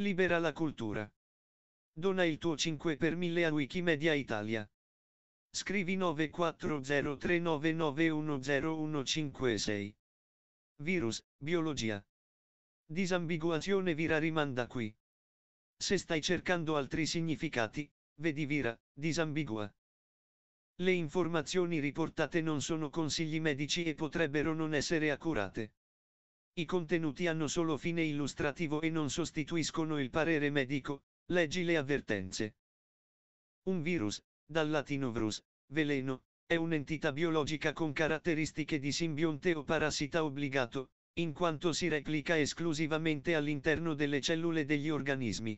Libera la cultura. Dona il tuo 5 per 1000 a Wikimedia Italia. Scrivi 94039910156. Virus, biologia. Disambiguazione Vira rimanda qui. Se stai cercando altri significati, vedi Vira, disambigua. Le informazioni riportate non sono consigli medici e potrebbero non essere accurate. I contenuti hanno solo fine illustrativo e non sostituiscono il parere medico, leggi le avvertenze. Un virus, dal latino vrus, veleno, è un'entità biologica con caratteristiche di simbionte o parassita obbligato, in quanto si replica esclusivamente all'interno delle cellule degli organismi.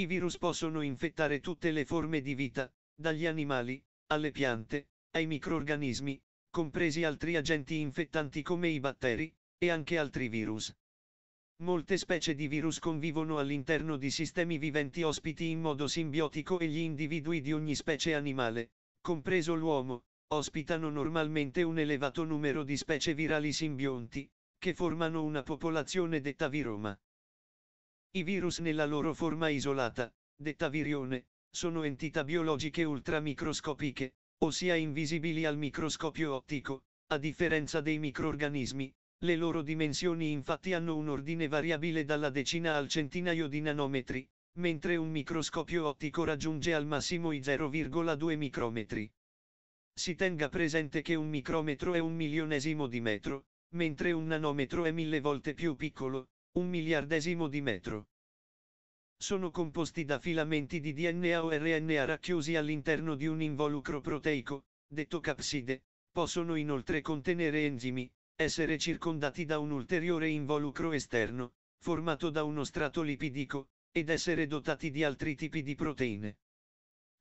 I virus possono infettare tutte le forme di vita, dagli animali, alle piante, ai microorganismi, compresi altri agenti infettanti come i batteri, e anche altri virus. Molte specie di virus convivono all'interno di sistemi viventi ospiti in modo simbiotico e gli individui di ogni specie animale, compreso l'uomo, ospitano normalmente un elevato numero di specie virali simbionti, che formano una popolazione detta viroma. I virus nella loro forma isolata, detta virione, sono entità biologiche ultramicroscopiche, ossia invisibili al microscopio ottico, a differenza dei microorganismi, le loro dimensioni infatti hanno un ordine variabile dalla decina al centinaio di nanometri, mentre un microscopio ottico raggiunge al massimo i 0,2 micrometri. Si tenga presente che un micrometro è un milionesimo di metro, mentre un nanometro è mille volte più piccolo, un miliardesimo di metro. Sono composti da filamenti di DNA o RNA racchiusi all'interno di un involucro proteico, detto capside, possono inoltre contenere enzimi, essere circondati da un ulteriore involucro esterno, formato da uno strato lipidico, ed essere dotati di altri tipi di proteine.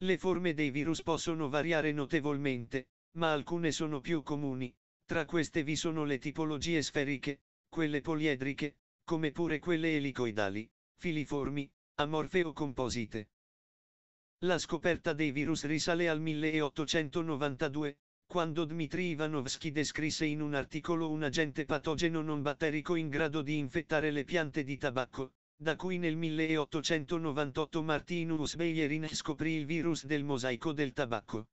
Le forme dei virus possono variare notevolmente, ma alcune sono più comuni, tra queste vi sono le tipologie sferiche, quelle poliedriche, come pure quelle elicoidali, filiformi, amorfe o composite. La scoperta dei virus risale al 1892, quando Dmitry Ivanovsky descrisse in un articolo un agente patogeno non batterico in grado di infettare le piante di tabacco, da cui nel 1898 Martinus Beyerin scoprì il virus del mosaico del tabacco.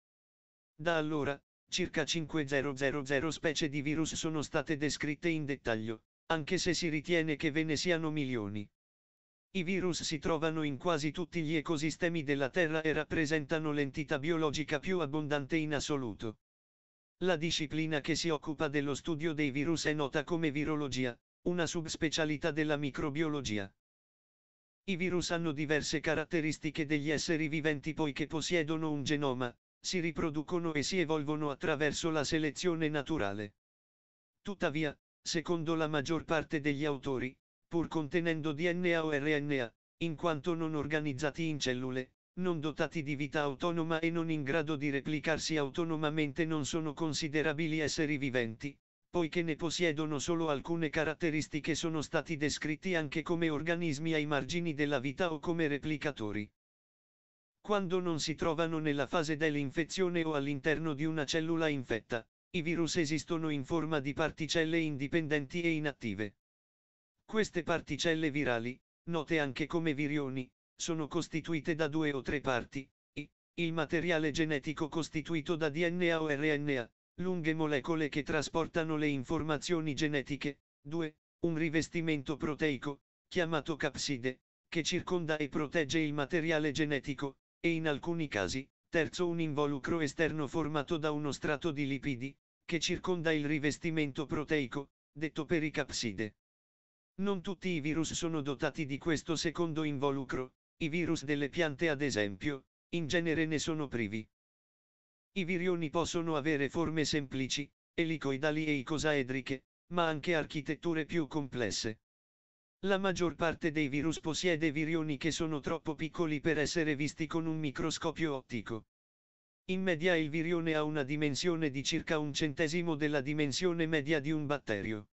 Da allora, circa 5000 specie di virus sono state descritte in dettaglio, anche se si ritiene che ve ne siano milioni. I virus si trovano in quasi tutti gli ecosistemi della Terra e rappresentano l'entità biologica più abbondante in assoluto. La disciplina che si occupa dello studio dei virus è nota come virologia, una subspecialità della microbiologia. I virus hanno diverse caratteristiche degli esseri viventi poiché possiedono un genoma, si riproducono e si evolvono attraverso la selezione naturale. Tuttavia, secondo la maggior parte degli autori, pur contenendo DNA o RNA, in quanto non organizzati in cellule, non dotati di vita autonoma e non in grado di replicarsi autonomamente non sono considerabili esseri viventi, poiché ne possiedono solo alcune caratteristiche sono stati descritti anche come organismi ai margini della vita o come replicatori. Quando non si trovano nella fase dell'infezione o all'interno di una cellula infetta, i virus esistono in forma di particelle indipendenti e inattive. Queste particelle virali, note anche come virioni, sono costituite da due o tre parti, i, il materiale genetico costituito da DNA o RNA, lunghe molecole che trasportano le informazioni genetiche, 2. Un rivestimento proteico, chiamato capside, che circonda e protegge il materiale genetico, e in alcuni casi, terzo un involucro esterno formato da uno strato di lipidi, che circonda il rivestimento proteico, detto pericapside. Non tutti i virus sono dotati di questo secondo involucro, i virus delle piante ad esempio, in genere ne sono privi. I virioni possono avere forme semplici, elicoidali e icosaedriche, ma anche architetture più complesse. La maggior parte dei virus possiede virioni che sono troppo piccoli per essere visti con un microscopio ottico. In media il virione ha una dimensione di circa un centesimo della dimensione media di un batterio.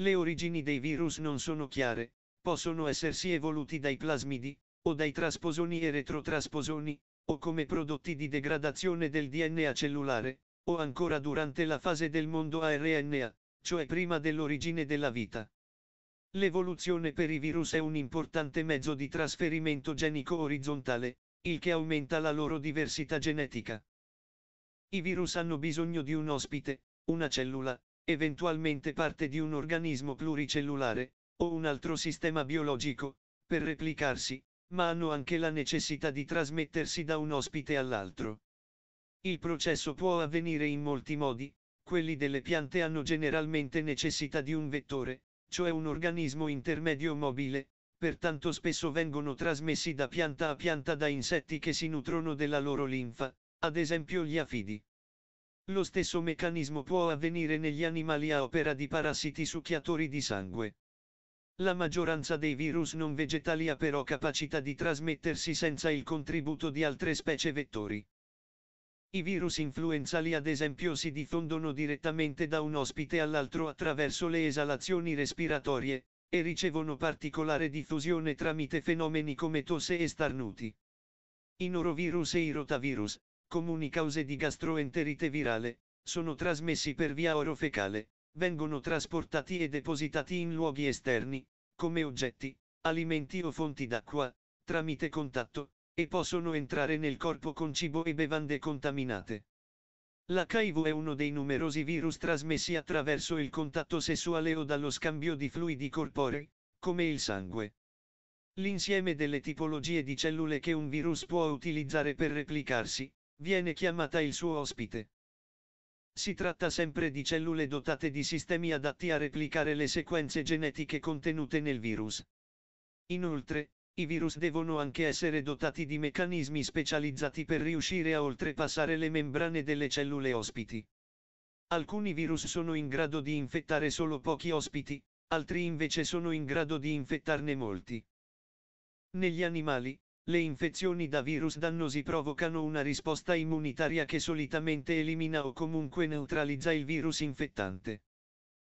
Le origini dei virus non sono chiare, possono essersi evoluti dai plasmidi, o dai trasposoni e retrotrasposoni, o come prodotti di degradazione del DNA cellulare, o ancora durante la fase del mondo ARNA, cioè prima dell'origine della vita. L'evoluzione per i virus è un importante mezzo di trasferimento genico orizzontale, il che aumenta la loro diversità genetica. I virus hanno bisogno di un ospite, una cellula, eventualmente parte di un organismo pluricellulare, o un altro sistema biologico, per replicarsi, ma hanno anche la necessità di trasmettersi da un ospite all'altro. Il processo può avvenire in molti modi, quelli delle piante hanno generalmente necessità di un vettore, cioè un organismo intermedio mobile, pertanto spesso vengono trasmessi da pianta a pianta da insetti che si nutrono della loro linfa, ad esempio gli afidi. Lo stesso meccanismo può avvenire negli animali a opera di parassiti succhiatori di sangue. La maggioranza dei virus non vegetali ha però capacità di trasmettersi senza il contributo di altre specie vettori. I virus influenzali ad esempio si diffondono direttamente da un ospite all'altro attraverso le esalazioni respiratorie, e ricevono particolare diffusione tramite fenomeni come tosse e starnuti. I norovirus e i rotavirus, comuni cause di gastroenterite virale, sono trasmessi per via orofecale, vengono trasportati e depositati in luoghi esterni, come oggetti, alimenti o fonti d'acqua, tramite contatto, e possono entrare nel corpo con cibo e bevande contaminate. L'HIV è uno dei numerosi virus trasmessi attraverso il contatto sessuale o dallo scambio di fluidi corporei, come il sangue. L'insieme delle tipologie di cellule che un virus può utilizzare per replicarsi, viene chiamata il suo ospite si tratta sempre di cellule dotate di sistemi adatti a replicare le sequenze genetiche contenute nel virus. Inoltre, i virus devono anche essere dotati di meccanismi specializzati per riuscire a oltrepassare le membrane delle cellule ospiti. Alcuni virus sono in grado di infettare solo pochi ospiti, altri invece sono in grado di infettarne molti. Negli animali, le infezioni da virus dannosi provocano una risposta immunitaria che solitamente elimina o comunque neutralizza il virus infettante.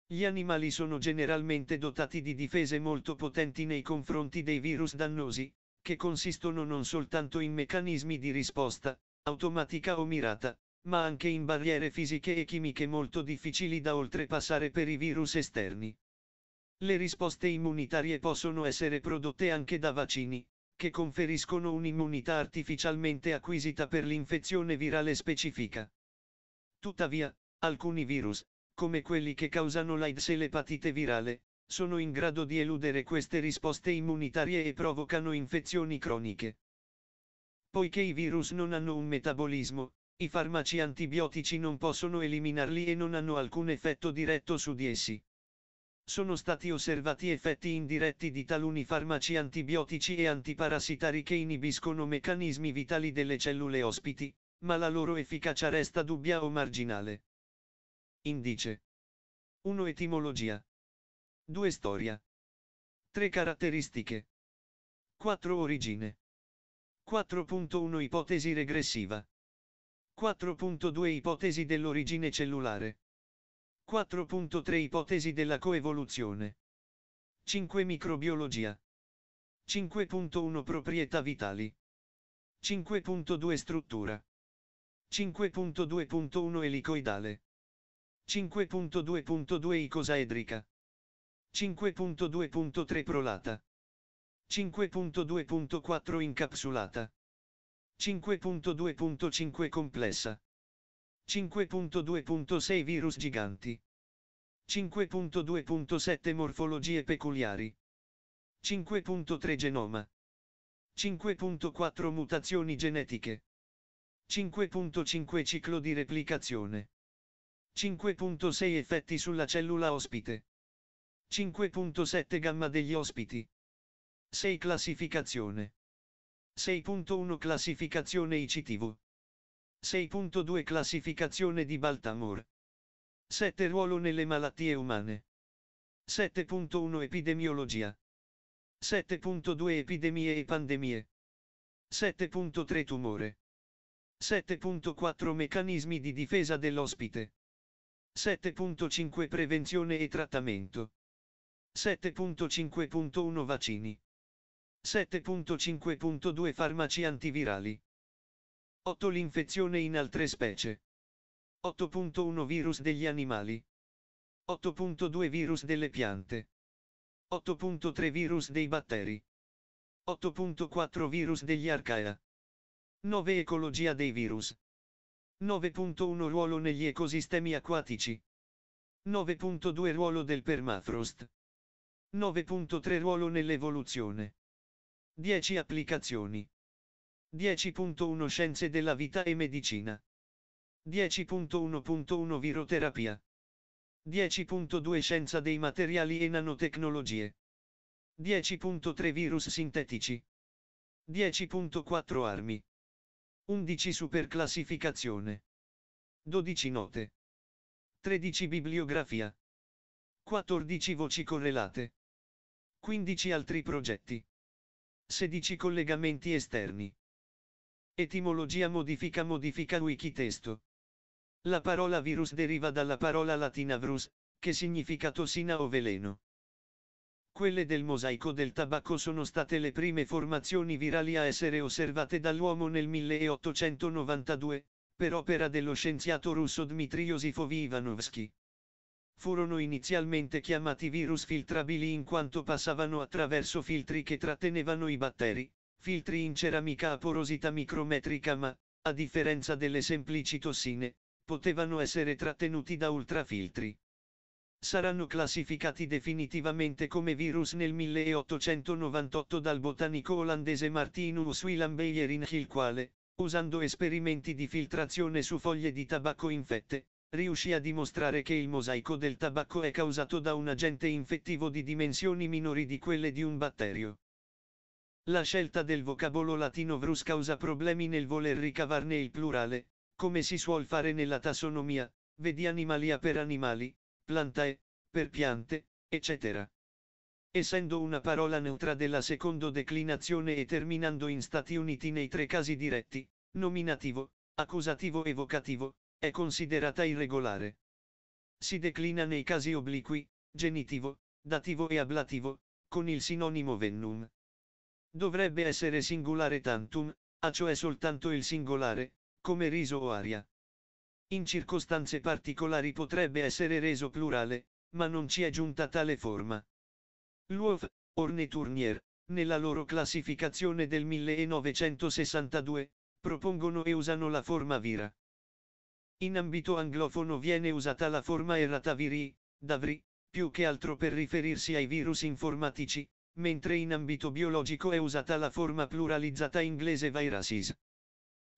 Gli animali sono generalmente dotati di difese molto potenti nei confronti dei virus dannosi, che consistono non soltanto in meccanismi di risposta, automatica o mirata, ma anche in barriere fisiche e chimiche molto difficili da oltrepassare per i virus esterni. Le risposte immunitarie possono essere prodotte anche da vaccini, che conferiscono un'immunità artificialmente acquisita per l'infezione virale specifica. Tuttavia, alcuni virus, come quelli che causano l'AIDS e l'epatite virale, sono in grado di eludere queste risposte immunitarie e provocano infezioni croniche. Poiché i virus non hanno un metabolismo, i farmaci antibiotici non possono eliminarli e non hanno alcun effetto diretto su di essi sono stati osservati effetti indiretti di taluni farmaci antibiotici e antiparassitari che inibiscono meccanismi vitali delle cellule ospiti, ma la loro efficacia resta dubbia o marginale. Indice 1 etimologia 2 storia 3 caratteristiche 4 origine 4.1 ipotesi regressiva 4.2 ipotesi dell'origine cellulare 4.3 Ipotesi della coevoluzione. 5 Microbiologia. 5.1 Proprietà vitali. 5.2 Struttura. 5.2.1 Elicoidale. 5.2.2 Icosaedrica. 5.2.3 Prolata. 5.2.4 Incapsulata. 5.2.5 Complessa. 5.2.6 Virus giganti. 5.2.7 Morfologie peculiari. 5.3 Genoma. 5.4 Mutazioni genetiche. 5.5 Ciclo di replicazione. 5.6 Effetti sulla cellula ospite. 5.7 Gamma degli ospiti. 6 Classificazione. 6.1 Classificazione ICTV. 6.2 Classificazione di Baltimore. 7 Ruolo nelle malattie umane. 7.1 Epidemiologia. 7.2 Epidemie e pandemie. 7.3 Tumore. 7.4 Meccanismi di difesa dell'ospite. 7.5 Prevenzione e trattamento. 7.5.1 Vaccini. 7.5.2 Farmaci antivirali. 8. L'infezione in altre specie. 8.1 Virus degli animali. 8.2 Virus delle piante. 8.3 Virus dei batteri. 8.4 Virus degli arcaea. 9 Ecologia dei virus. 9.1 Ruolo negli ecosistemi acquatici. 9.2 Ruolo del permafrost. 9.3 Ruolo nell'evoluzione. 10 Applicazioni. 10.1 Scienze della vita e medicina. 10.1.1 Viroterapia. 10.2 Scienza dei materiali e nanotecnologie. 10.3 Virus sintetici. 10.4 Armi. 11 Superclassificazione. 12 Note. 13 Bibliografia. 14 Voci correlate. 15 Altri progetti. 16 Collegamenti esterni. Etimologia modifica modifica wikitesto. La parola virus deriva dalla parola latina vrus, che significa tossina o veleno. Quelle del mosaico del tabacco sono state le prime formazioni virali a essere osservate dall'uomo nel 1892, per opera dello scienziato russo Dmitry Yosifovi Ivanovsky. Furono inizialmente chiamati virus filtrabili in quanto passavano attraverso filtri che trattenevano i batteri, filtri in ceramica a porosità micrometrica ma, a differenza delle semplici tossine, potevano essere trattenuti da ultrafiltri. Saranno classificati definitivamente come virus nel 1898 dal botanico olandese Martinus Willem Beyerinck il quale, usando esperimenti di filtrazione su foglie di tabacco infette, riuscì a dimostrare che il mosaico del tabacco è causato da un agente infettivo di dimensioni minori di quelle di un batterio. La scelta del vocabolo latino vrus causa problemi nel voler ricavarne il plurale, come si suol fare nella tassonomia, vedi animalia per animali, plantae, per piante, eccetera. Essendo una parola neutra della secondo declinazione e terminando in Stati Uniti nei tre casi diretti, nominativo, accusativo e vocativo, è considerata irregolare. Si declina nei casi obliqui, genitivo, dativo e ablativo, con il sinonimo vennum. Dovrebbe essere singolare tantum, a cioè soltanto il singolare, come riso o aria. In circostanze particolari potrebbe essere reso plurale, ma non ci è giunta tale forma. L'UOF, Tournier, nella loro classificazione del 1962, propongono e usano la forma vira. In ambito anglofono viene usata la forma errata viri, davri, più che altro per riferirsi ai virus informatici, mentre in ambito biologico è usata la forma pluralizzata inglese viruses.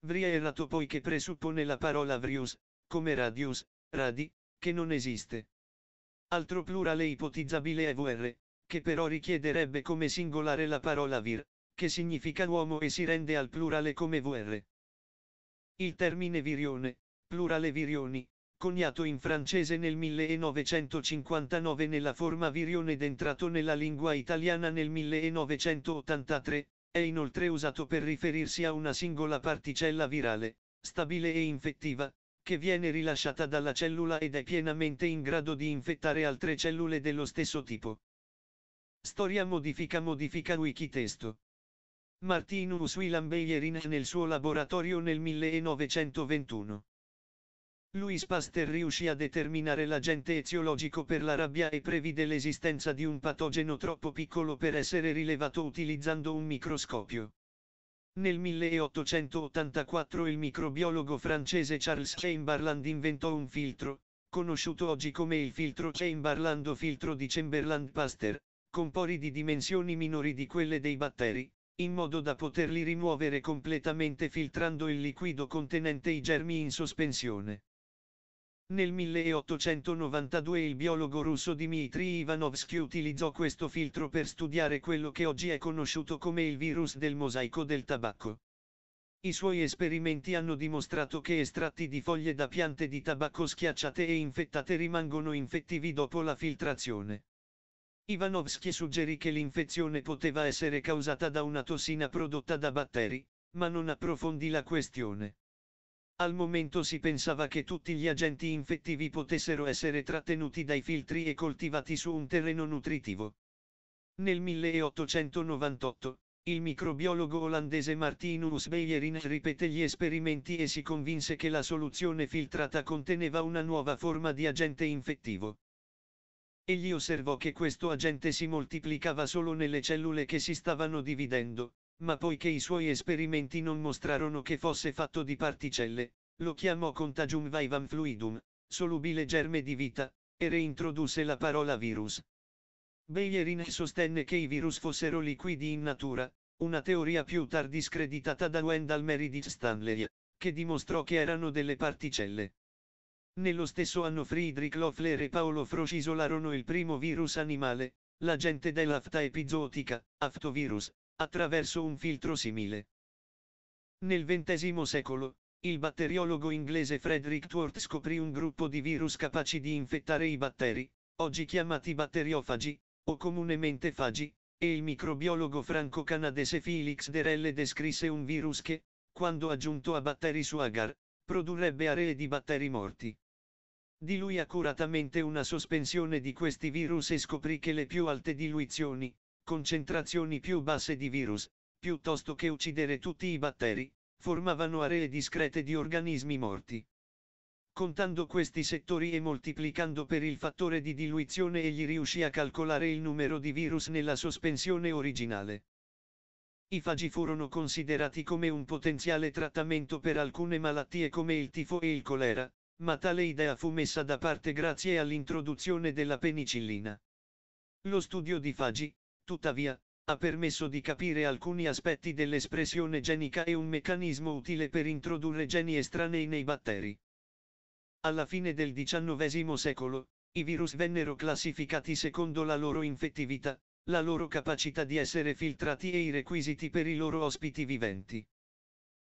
Vria errato poiché presuppone la parola virus, come radius, radi, che non esiste. Altro plurale ipotizzabile è VR, che però richiederebbe come singolare la parola vir, che significa uomo e si rende al plurale come VR. Il termine virione, plurale virioni, coniato in francese nel 1959 nella forma virione ed entrato nella lingua italiana nel 1983, è inoltre usato per riferirsi a una singola particella virale, stabile e infettiva, che viene rilasciata dalla cellula ed è pienamente in grado di infettare altre cellule dello stesso tipo. Storia modifica modifica wikitesto. Martinus Wilhelm Beyerin nel suo laboratorio nel 1921 Louis Pasteur riuscì a determinare l'agente eziologico per la rabbia e previde l'esistenza di un patogeno troppo piccolo per essere rilevato utilizzando un microscopio. Nel 1884 il microbiologo francese Charles Chamberland inventò un filtro, conosciuto oggi come il filtro Chamberland o filtro di Chamberland-Pasteur, con pori di dimensioni minori di quelle dei batteri, in modo da poterli rimuovere completamente filtrando il liquido contenente i germi in sospensione. Nel 1892 il biologo russo Dmitry Ivanovsky utilizzò questo filtro per studiare quello che oggi è conosciuto come il virus del mosaico del tabacco. I suoi esperimenti hanno dimostrato che estratti di foglie da piante di tabacco schiacciate e infettate rimangono infettivi dopo la filtrazione. Ivanovsky suggerì che l'infezione poteva essere causata da una tossina prodotta da batteri, ma non approfondì la questione. Al momento si pensava che tutti gli agenti infettivi potessero essere trattenuti dai filtri e coltivati su un terreno nutritivo. Nel 1898, il microbiologo olandese Martinus Beyerin ripete gli esperimenti e si convinse che la soluzione filtrata conteneva una nuova forma di agente infettivo. Egli osservò che questo agente si moltiplicava solo nelle cellule che si stavano dividendo, ma poiché i suoi esperimenti non mostrarono che fosse fatto di particelle, lo chiamò contagium vivam fluidum, solubile germe di vita, e reintrodusse la parola virus. Beyerin sostenne che i virus fossero liquidi in natura, una teoria più tardi screditata da Wendell Meredith Stanley, che dimostrò che erano delle particelle. Nello stesso anno Friedrich Loeffler e Paolo Frosch isolarono il primo virus animale, l'agente dell'afta epizootica, aftovirus, attraverso un filtro simile. Nel XX secolo, il batteriologo inglese Frederick Twort scoprì un gruppo di virus capaci di infettare i batteri, oggi chiamati batteriofagi, o comunemente fagi, e il microbiologo franco-canadese Felix Derelle descrisse un virus che, quando aggiunto a batteri su agar, produrrebbe aree di batteri morti. Di lui accuratamente una sospensione di questi virus e scoprì che le più alte diluizioni, concentrazioni più basse di virus, piuttosto che uccidere tutti i batteri, formavano aree discrete di organismi morti. Contando questi settori e moltiplicando per il fattore di diluizione egli riuscì a calcolare il numero di virus nella sospensione originale. I fagi furono considerati come un potenziale trattamento per alcune malattie come il tifo e il colera, ma tale idea fu messa da parte grazie all'introduzione della penicillina. Lo studio di fagi, tuttavia, ha permesso di capire alcuni aspetti dell'espressione genica e un meccanismo utile per introdurre geni estranei nei batteri. Alla fine del XIX secolo, i virus vennero classificati secondo la loro infettività, la loro capacità di essere filtrati e i requisiti per i loro ospiti viventi.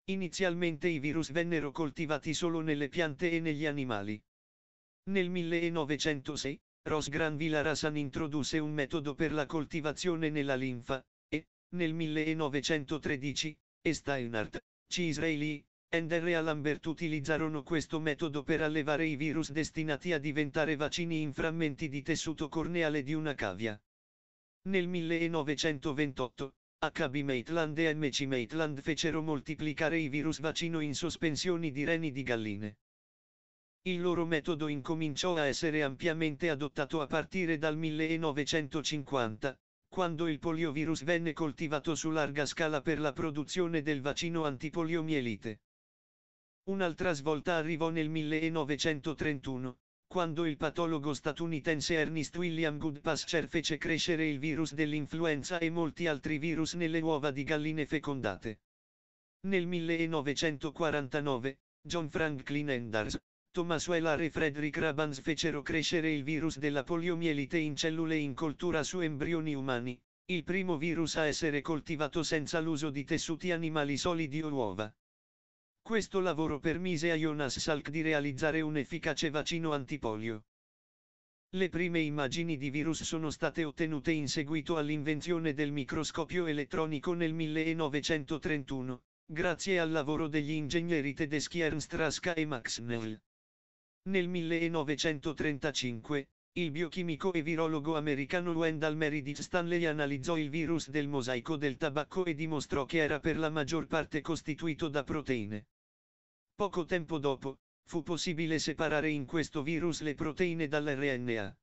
Inizialmente i virus vennero coltivati solo nelle piante e negli animali. Nel 1906, Ross Granville Arasan introdusse un metodo per la coltivazione nella linfa, e, nel 1913, e Steinhardt, C. Israeli, Ender e Alambert utilizzarono questo metodo per allevare i virus destinati a diventare vaccini in frammenti di tessuto corneale di una cavia. Nel 1928, HB Maitland e MC Maitland fecero moltiplicare i virus vaccino in sospensioni di reni di galline il loro metodo incominciò a essere ampiamente adottato a partire dal 1950, quando il poliovirus venne coltivato su larga scala per la produzione del vaccino antipoliomielite. Un'altra svolta arrivò nel 1931, quando il patologo statunitense Ernest William Goodpasture fece crescere il virus dell'influenza e molti altri virus nelle uova di galline fecondate. Nel 1949, John Franklin Enders, Thomas Whelar e Frederick Rabans fecero crescere il virus della poliomielite in cellule in coltura su embrioni umani, il primo virus a essere coltivato senza l'uso di tessuti animali solidi o uova. Questo lavoro permise a Jonas Salk di realizzare un efficace vaccino antipolio. Le prime immagini di virus sono state ottenute in seguito all'invenzione del microscopio elettronico nel 1931, grazie al lavoro degli ingegneri tedeschi Ernst Raska e Max Nell. Nel 1935, il biochimico e virologo americano Wendell Meredith Stanley analizzò il virus del mosaico del tabacco e dimostrò che era per la maggior parte costituito da proteine. Poco tempo dopo, fu possibile separare in questo virus le proteine dall'RNA.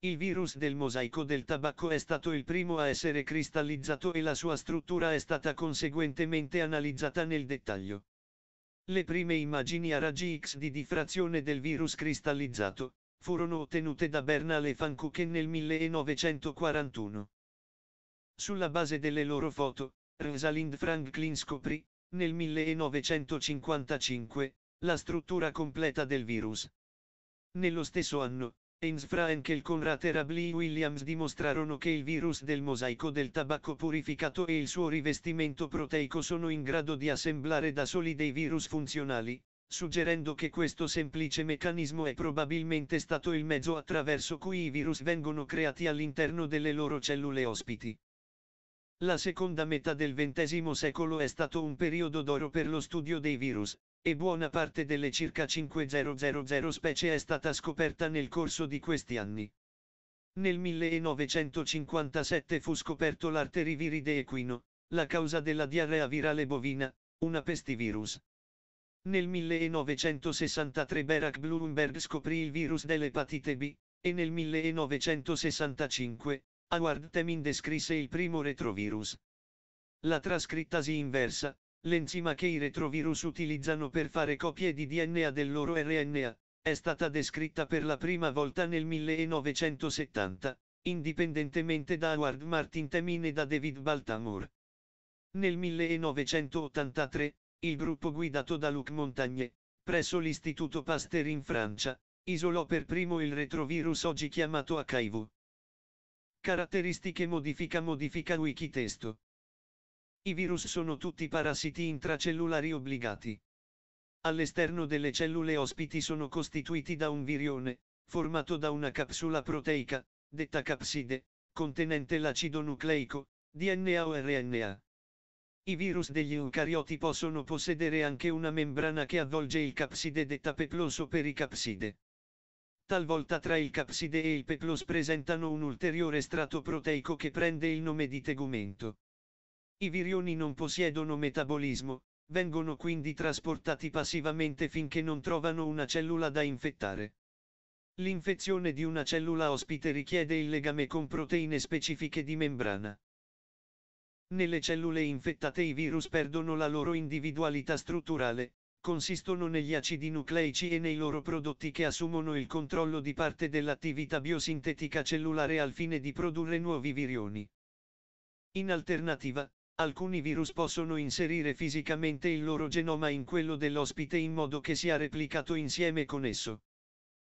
Il virus del mosaico del tabacco è stato il primo a essere cristallizzato e la sua struttura è stata conseguentemente analizzata nel dettaglio. Le prime immagini a raggi X di diffrazione del virus cristallizzato furono ottenute da Bernal e Fancuchen nel 1941. Sulla base delle loro foto, Rosalind Franklin scoprì, nel 1955, la struttura completa del virus. Nello stesso anno, Ames Frank e il Conrater Williams dimostrarono che il virus del mosaico del tabacco purificato e il suo rivestimento proteico sono in grado di assemblare da soli dei virus funzionali, suggerendo che questo semplice meccanismo è probabilmente stato il mezzo attraverso cui i virus vengono creati all'interno delle loro cellule ospiti. La seconda metà del XX secolo è stato un periodo d'oro per lo studio dei virus, e buona parte delle circa 5000 specie è stata scoperta nel corso di questi anni. Nel 1957 fu scoperto l'arteriviride equino, la causa della diarrea virale bovina, una pestivirus. Nel 1963 Berack Bloomberg scoprì il virus dell'epatite B, e nel 1965, Howard Temin descrisse il primo retrovirus. La trascrittasi inversa, l'enzima che i retrovirus utilizzano per fare copie di DNA del loro RNA, è stata descritta per la prima volta nel 1970, indipendentemente da Howard Martin Temin e da David Baltimore. Nel 1983, il gruppo guidato da Luc Montagne, presso l'Istituto Pasteur in Francia, isolò per primo il retrovirus oggi chiamato HIV. Caratteristiche modifica modifica wikitesto. I virus sono tutti parassiti intracellulari obbligati. All'esterno delle cellule ospiti sono costituiti da un virione, formato da una capsula proteica, detta capside, contenente l'acido nucleico, DNA o RNA. I virus degli eucarioti possono possedere anche una membrana che avvolge il capside detta peplos o pericapside. Talvolta tra il capside e il peplos presentano un ulteriore strato proteico che prende il nome di tegumento. I virioni non possiedono metabolismo, vengono quindi trasportati passivamente finché non trovano una cellula da infettare. L'infezione di una cellula ospite richiede il legame con proteine specifiche di membrana. Nelle cellule infettate i virus perdono la loro individualità strutturale, consistono negli acidi nucleici e nei loro prodotti che assumono il controllo di parte dell'attività biosintetica cellulare al fine di produrre nuovi virioni. In alternativa, Alcuni virus possono inserire fisicamente il loro genoma in quello dell'ospite in modo che sia replicato insieme con esso.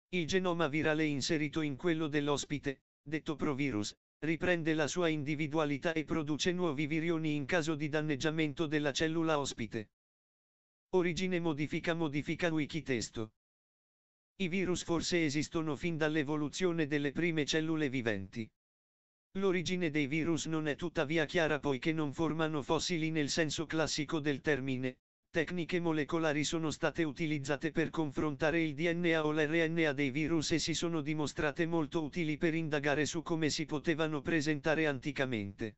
Il genoma virale inserito in quello dell'ospite, detto provirus, riprende la sua individualità e produce nuovi virioni in caso di danneggiamento della cellula ospite. Origine modifica modifica wikitesto. I virus forse esistono fin dall'evoluzione delle prime cellule viventi. L'origine dei virus non è tuttavia chiara poiché non formano fossili nel senso classico del termine, tecniche molecolari sono state utilizzate per confrontare il DNA o l'RNA dei virus e si sono dimostrate molto utili per indagare su come si potevano presentare anticamente.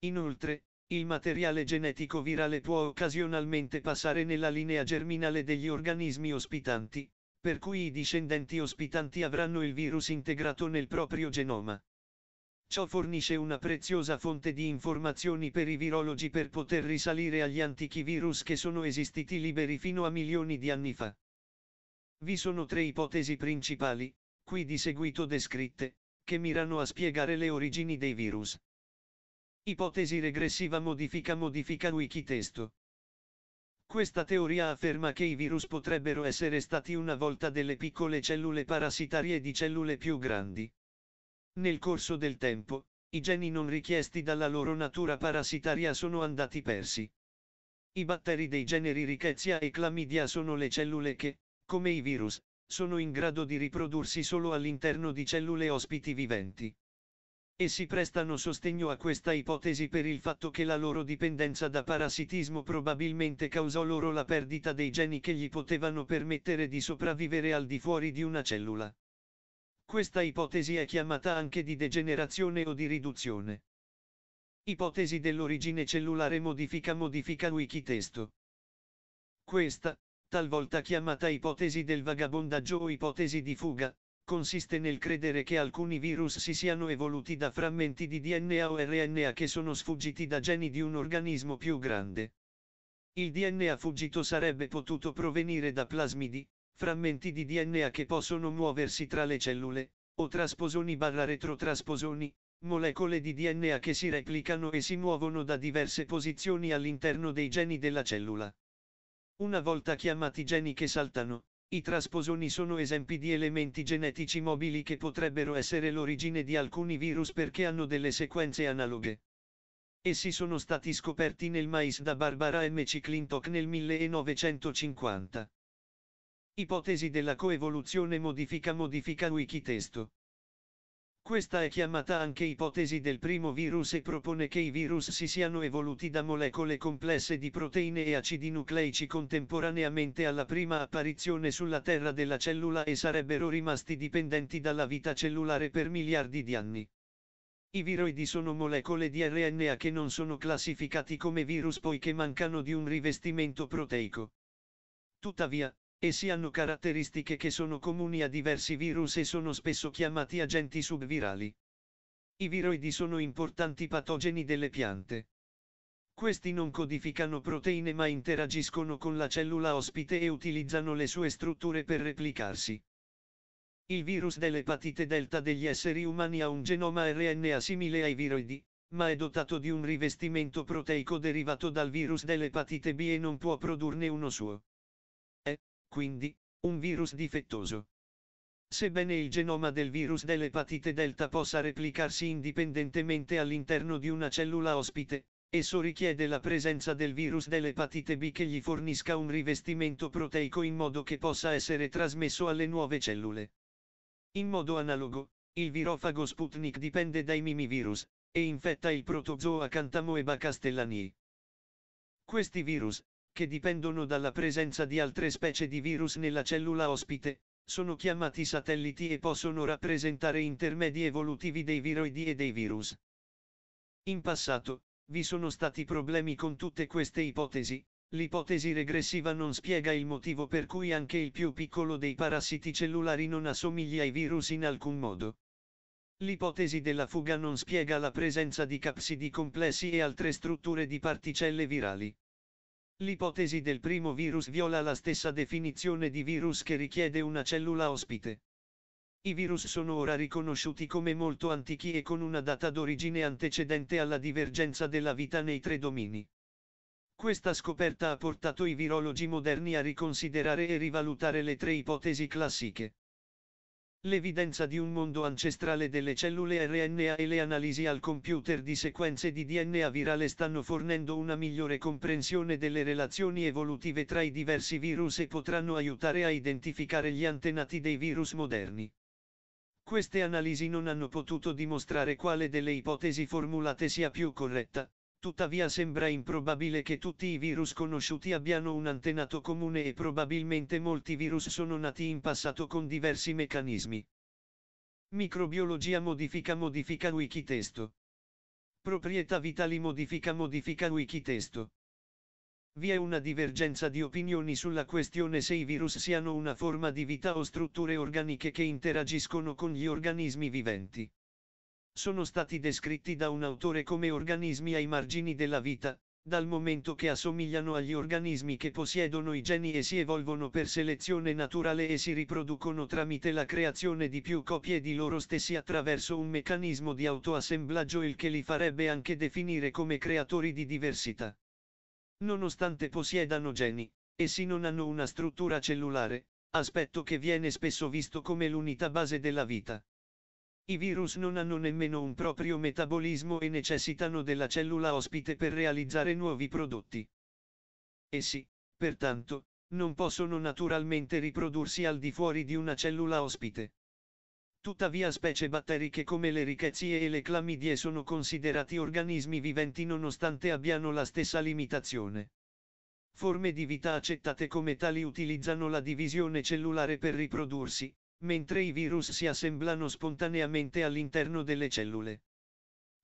Inoltre, il materiale genetico virale può occasionalmente passare nella linea germinale degli organismi ospitanti, per cui i discendenti ospitanti avranno il virus integrato nel proprio genoma ciò fornisce una preziosa fonte di informazioni per i virologi per poter risalire agli antichi virus che sono esistiti liberi fino a milioni di anni fa. Vi sono tre ipotesi principali, qui di seguito descritte, che mirano a spiegare le origini dei virus. Ipotesi regressiva modifica modifica wikitesto. Questa teoria afferma che i virus potrebbero essere stati una volta delle piccole cellule parassitarie di cellule più grandi, nel corso del tempo, i geni non richiesti dalla loro natura parassitaria sono andati persi. I batteri dei generi Rickettsia e Clamidia sono le cellule che, come i virus, sono in grado di riprodursi solo all'interno di cellule ospiti viventi. Essi prestano sostegno a questa ipotesi per il fatto che la loro dipendenza da parassitismo probabilmente causò loro la perdita dei geni che gli potevano permettere di sopravvivere al di fuori di una cellula. Questa ipotesi è chiamata anche di degenerazione o di riduzione. Ipotesi dell'origine cellulare modifica modifica wikitesto. Questa, talvolta chiamata ipotesi del vagabondaggio o ipotesi di fuga, consiste nel credere che alcuni virus si siano evoluti da frammenti di DNA o RNA che sono sfuggiti da geni di un organismo più grande. Il DNA fuggito sarebbe potuto provenire da plasmidi, frammenti di DNA che possono muoversi tra le cellule, o trasposoni barra retrotrasposoni, molecole di DNA che si replicano e si muovono da diverse posizioni all'interno dei geni della cellula. Una volta chiamati geni che saltano, i trasposoni sono esempi di elementi genetici mobili che potrebbero essere l'origine di alcuni virus perché hanno delle sequenze analoghe. Essi sono stati scoperti nel mais da Barbara M. C. Clintock nel 1950. Ipotesi della coevoluzione modifica modifica wikitesto. Questa è chiamata anche ipotesi del primo virus e propone che i virus si siano evoluti da molecole complesse di proteine e acidi nucleici contemporaneamente alla prima apparizione sulla Terra della cellula e sarebbero rimasti dipendenti dalla vita cellulare per miliardi di anni. I viroidi sono molecole di RNA che non sono classificati come virus poiché mancano di un rivestimento proteico. Tuttavia, Essi hanno caratteristiche che sono comuni a diversi virus e sono spesso chiamati agenti subvirali. I viroidi sono importanti patogeni delle piante. Questi non codificano proteine ma interagiscono con la cellula ospite e utilizzano le sue strutture per replicarsi. Il virus dell'epatite delta degli esseri umani ha un genoma RNA simile ai viroidi, ma è dotato di un rivestimento proteico derivato dal virus dell'epatite B e non può produrne uno suo quindi, un virus difettoso. Sebbene il genoma del virus dell'epatite delta possa replicarsi indipendentemente all'interno di una cellula ospite, esso richiede la presenza del virus dell'epatite B che gli fornisca un rivestimento proteico in modo che possa essere trasmesso alle nuove cellule. In modo analogo, il virofago Sputnik dipende dai mimivirus, e infetta il protozoo Acantamoeba castellani. Questi virus, che dipendono dalla presenza di altre specie di virus nella cellula ospite, sono chiamati satelliti e possono rappresentare intermedi evolutivi dei viroidi e dei virus. In passato, vi sono stati problemi con tutte queste ipotesi, l'ipotesi regressiva non spiega il motivo per cui anche il più piccolo dei parassiti cellulari non assomiglia ai virus in alcun modo. L'ipotesi della fuga non spiega la presenza di capsidi complessi e altre strutture di particelle virali. L'ipotesi del primo virus viola la stessa definizione di virus che richiede una cellula ospite. I virus sono ora riconosciuti come molto antichi e con una data d'origine antecedente alla divergenza della vita nei tre domini. Questa scoperta ha portato i virologi moderni a riconsiderare e rivalutare le tre ipotesi classiche l'evidenza di un mondo ancestrale delle cellule RNA e le analisi al computer di sequenze di DNA virale stanno fornendo una migliore comprensione delle relazioni evolutive tra i diversi virus e potranno aiutare a identificare gli antenati dei virus moderni. Queste analisi non hanno potuto dimostrare quale delle ipotesi formulate sia più corretta, Tuttavia sembra improbabile che tutti i virus conosciuti abbiano un antenato comune e probabilmente molti virus sono nati in passato con diversi meccanismi. Microbiologia modifica modifica wikitesto. Proprietà vitali modifica modifica wikitesto. Vi è una divergenza di opinioni sulla questione se i virus siano una forma di vita o strutture organiche che interagiscono con gli organismi viventi sono stati descritti da un autore come organismi ai margini della vita, dal momento che assomigliano agli organismi che possiedono i geni e si evolvono per selezione naturale e si riproducono tramite la creazione di più copie di loro stessi attraverso un meccanismo di autoassemblaggio il che li farebbe anche definire come creatori di diversità. Nonostante possiedano geni, essi non hanno una struttura cellulare, aspetto che viene spesso visto come l'unità base della vita i virus non hanno nemmeno un proprio metabolismo e necessitano della cellula ospite per realizzare nuovi prodotti. Essi, pertanto, non possono naturalmente riprodursi al di fuori di una cellula ospite. Tuttavia specie batteriche come le richezie e le clamidie sono considerati organismi viventi nonostante abbiano la stessa limitazione. Forme di vita accettate come tali utilizzano la divisione cellulare per riprodursi, mentre i virus si assemblano spontaneamente all'interno delle cellule.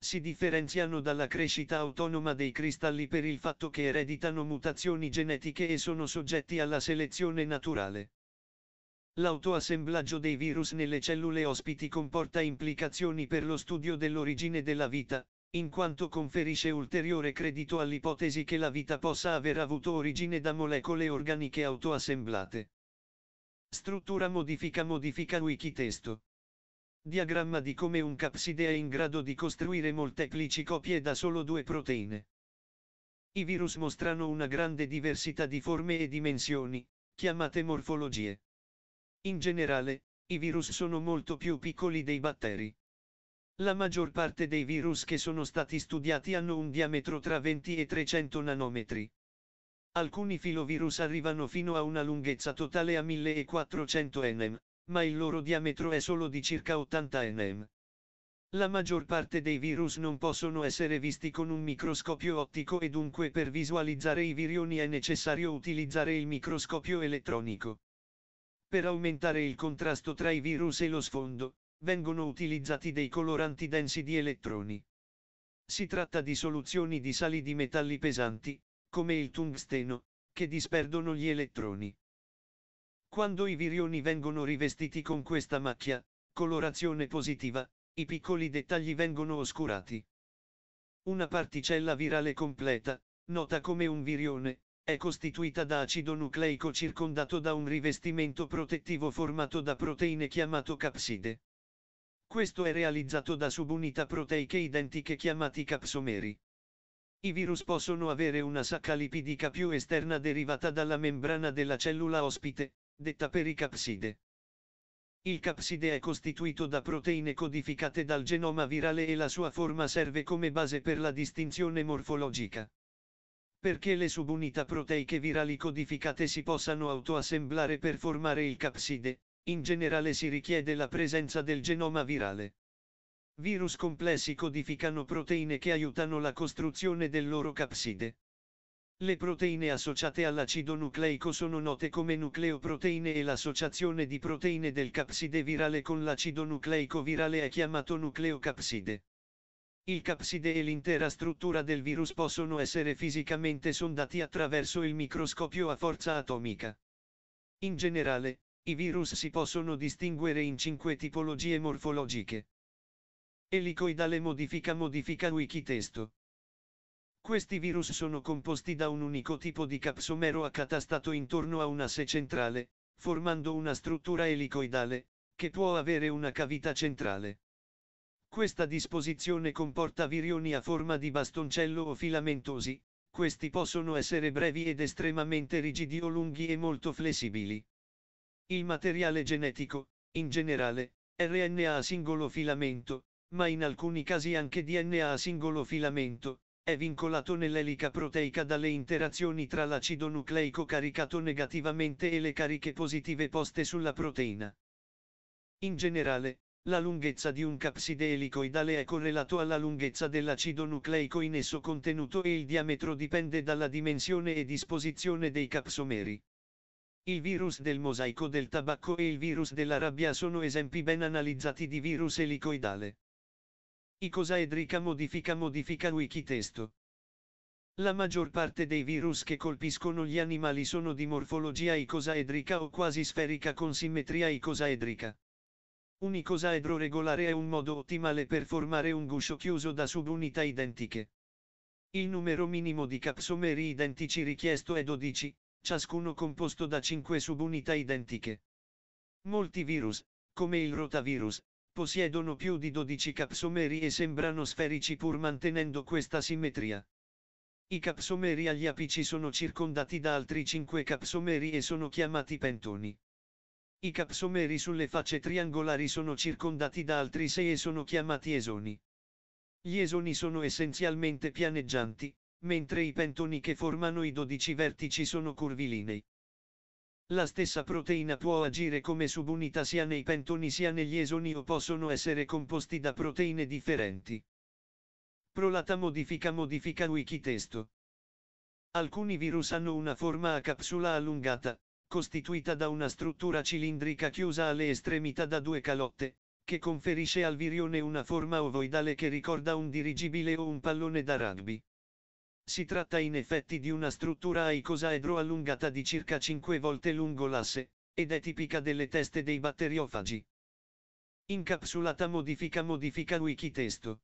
Si differenziano dalla crescita autonoma dei cristalli per il fatto che ereditano mutazioni genetiche e sono soggetti alla selezione naturale. L'autoassemblaggio dei virus nelle cellule ospiti comporta implicazioni per lo studio dell'origine della vita, in quanto conferisce ulteriore credito all'ipotesi che la vita possa aver avuto origine da molecole organiche autoassemblate. Struttura modifica modifica wiki testo. Diagramma di come un capside è in grado di costruire molteplici copie da solo due proteine. I virus mostrano una grande diversità di forme e dimensioni, chiamate morfologie. In generale, i virus sono molto più piccoli dei batteri. La maggior parte dei virus che sono stati studiati hanno un diametro tra 20 e 300 nanometri. Alcuni filovirus arrivano fino a una lunghezza totale a 1400 nm, ma il loro diametro è solo di circa 80 nm. La maggior parte dei virus non possono essere visti con un microscopio ottico e dunque per visualizzare i virioni è necessario utilizzare il microscopio elettronico. Per aumentare il contrasto tra i virus e lo sfondo, vengono utilizzati dei coloranti densi di elettroni. Si tratta di soluzioni di sali di metalli pesanti, come il tungsteno, che disperdono gli elettroni. Quando i virioni vengono rivestiti con questa macchia, colorazione positiva, i piccoli dettagli vengono oscurati. Una particella virale completa, nota come un virione, è costituita da acido nucleico circondato da un rivestimento protettivo formato da proteine chiamato capside. Questo è realizzato da subunità proteiche identiche chiamati capsomeri. I virus possono avere una sacca lipidica più esterna derivata dalla membrana della cellula ospite, detta pericapside. Il capside è costituito da proteine codificate dal genoma virale e la sua forma serve come base per la distinzione morfologica. Perché le subunità proteiche virali codificate si possano autoassemblare per formare il capside, in generale si richiede la presenza del genoma virale. Virus complessi codificano proteine che aiutano la costruzione del loro capside. Le proteine associate all'acido nucleico sono note come nucleoproteine e l'associazione di proteine del capside virale con l'acido nucleico virale è chiamato nucleocapside. Il capside e l'intera struttura del virus possono essere fisicamente sondati attraverso il microscopio a forza atomica. In generale, i virus si possono distinguere in cinque tipologie morfologiche. Elicoidale modifica modifica wikitesto. Questi virus sono composti da un unico tipo di capsomero accatastato intorno a un asse centrale, formando una struttura elicoidale, che può avere una cavità centrale. Questa disposizione comporta virioni a forma di bastoncello o filamentosi, questi possono essere brevi ed estremamente rigidi o lunghi e molto flessibili. Il materiale genetico, in generale, RNA a singolo filamento, ma in alcuni casi anche DNA a singolo filamento, è vincolato nell'elica proteica dalle interazioni tra l'acido nucleico caricato negativamente e le cariche positive poste sulla proteina. In generale, la lunghezza di un capside elicoidale è correlato alla lunghezza dell'acido nucleico in esso contenuto e il diametro dipende dalla dimensione e disposizione dei capsomeri. Il virus del mosaico del tabacco e il virus della rabbia sono esempi ben analizzati di virus elicoidale. Icosaedrica modifica modifica wikitesto. La maggior parte dei virus che colpiscono gli animali sono di morfologia icosaedrica o quasi sferica con simmetria icosaedrica. Un icosaedro regolare è un modo ottimale per formare un guscio chiuso da subunità identiche. Il numero minimo di capsomeri identici richiesto è 12, ciascuno composto da 5 subunità identiche. Molti virus, come il rotavirus, Possiedono più di 12 capsomeri e sembrano sferici pur mantenendo questa simmetria. I capsomeri agli apici sono circondati da altri 5 capsomeri e sono chiamati pentoni. I capsomeri sulle facce triangolari sono circondati da altri 6 e sono chiamati esoni. Gli esoni sono essenzialmente pianeggianti, mentre i pentoni che formano i 12 vertici sono curvilinei. La stessa proteina può agire come subunità sia nei pentoni sia negli esoni o possono essere composti da proteine differenti. Prolata modifica modifica wikitesto. Alcuni virus hanno una forma a capsula allungata, costituita da una struttura cilindrica chiusa alle estremità da due calotte, che conferisce al virione una forma ovoidale che ricorda un dirigibile o un pallone da rugby. Si tratta in effetti di una struttura a icosaedro allungata di circa 5 volte lungo l'asse, ed è tipica delle teste dei batteriofagi. Incapsulata modifica modifica wikitesto.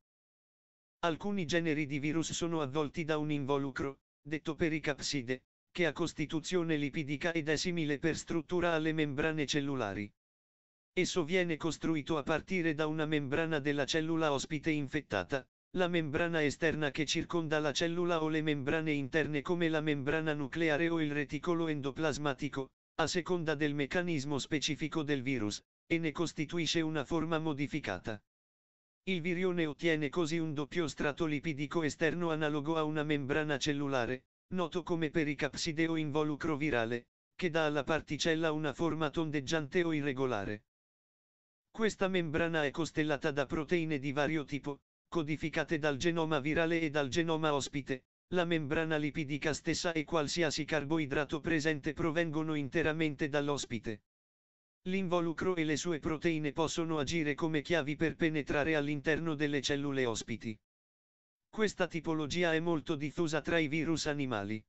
Alcuni generi di virus sono avvolti da un involucro, detto pericapside, che ha costituzione lipidica ed è simile per struttura alle membrane cellulari. Esso viene costruito a partire da una membrana della cellula ospite infettata, la membrana esterna che circonda la cellula o le membrane interne come la membrana nucleare o il reticolo endoplasmatico, a seconda del meccanismo specifico del virus, e ne costituisce una forma modificata. Il virione ottiene così un doppio strato lipidico esterno analogo a una membrana cellulare, noto come pericapside o involucro virale, che dà alla particella una forma tondeggiante o irregolare. Questa membrana è costellata da proteine di vario tipo, codificate dal genoma virale e dal genoma ospite, la membrana lipidica stessa e qualsiasi carboidrato presente provengono interamente dall'ospite. L'involucro e le sue proteine possono agire come chiavi per penetrare all'interno delle cellule ospiti. Questa tipologia è molto diffusa tra i virus animali.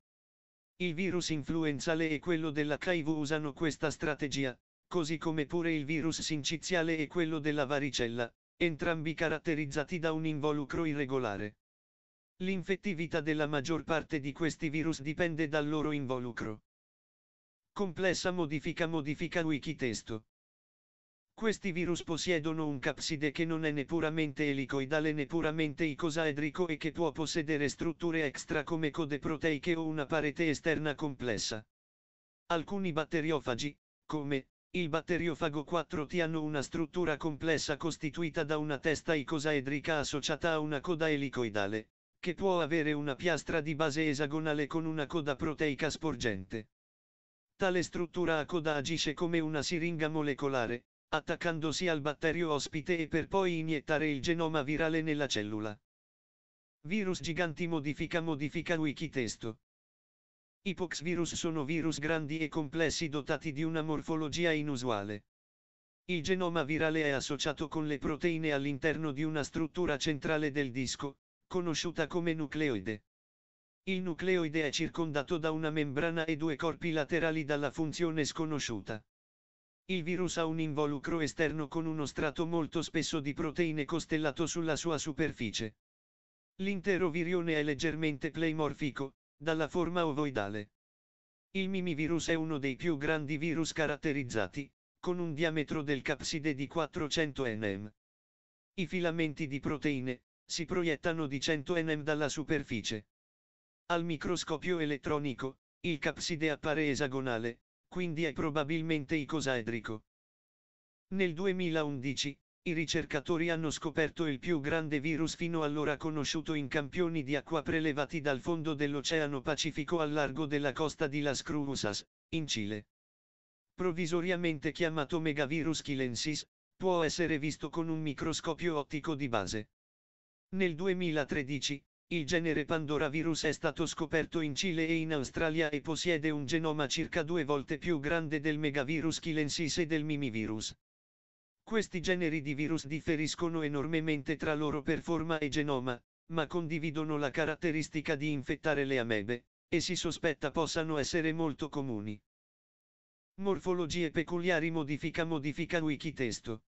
Il virus influenzale e quello dell'HIV usano questa strategia, così come pure il virus sinciziale e quello della varicella, entrambi caratterizzati da un involucro irregolare. L'infettività della maggior parte di questi virus dipende dal loro involucro. Complessa modifica modifica wikitesto. Questi virus possiedono un capside che non è né puramente elicoidale né puramente icosaedrico e che può possedere strutture extra come code proteiche o una parete esterna complessa. Alcuni batteriofagi, come i batteriofago 4T hanno una struttura complessa costituita da una testa icosaedrica associata a una coda elicoidale, che può avere una piastra di base esagonale con una coda proteica sporgente. Tale struttura a coda agisce come una siringa molecolare, attaccandosi al batterio ospite e per poi iniettare il genoma virale nella cellula. Virus Giganti Modifica Modifica wiki testo. I poxvirus sono virus grandi e complessi dotati di una morfologia inusuale. Il genoma virale è associato con le proteine all'interno di una struttura centrale del disco, conosciuta come nucleoide. Il nucleoide è circondato da una membrana e due corpi laterali dalla funzione sconosciuta. Il virus ha un involucro esterno con uno strato molto spesso di proteine costellato sulla sua superficie. L'intero virione è leggermente pleimorfico, dalla forma ovoidale. Il mimivirus è uno dei più grandi virus caratterizzati, con un diametro del capside di 400 nm. I filamenti di proteine si proiettano di 100 nm dalla superficie. Al microscopio elettronico, il capside appare esagonale, quindi è probabilmente icosaedrico. Nel 2011, i ricercatori hanno scoperto il più grande virus fino allora conosciuto in campioni di acqua prelevati dal fondo dell'Oceano Pacifico al largo della costa di Las Cruzas, in Cile. Provvisoriamente chiamato megavirus chilensis, può essere visto con un microscopio ottico di base. Nel 2013, il genere Pandora virus è stato scoperto in Cile e in Australia e possiede un genoma circa due volte più grande del megavirus chilensis e del mimivirus. Questi generi di virus differiscono enormemente tra loro per forma e genoma, ma condividono la caratteristica di infettare le amebe, e si sospetta possano essere molto comuni. Morfologie peculiari modifica modifica wikitesto.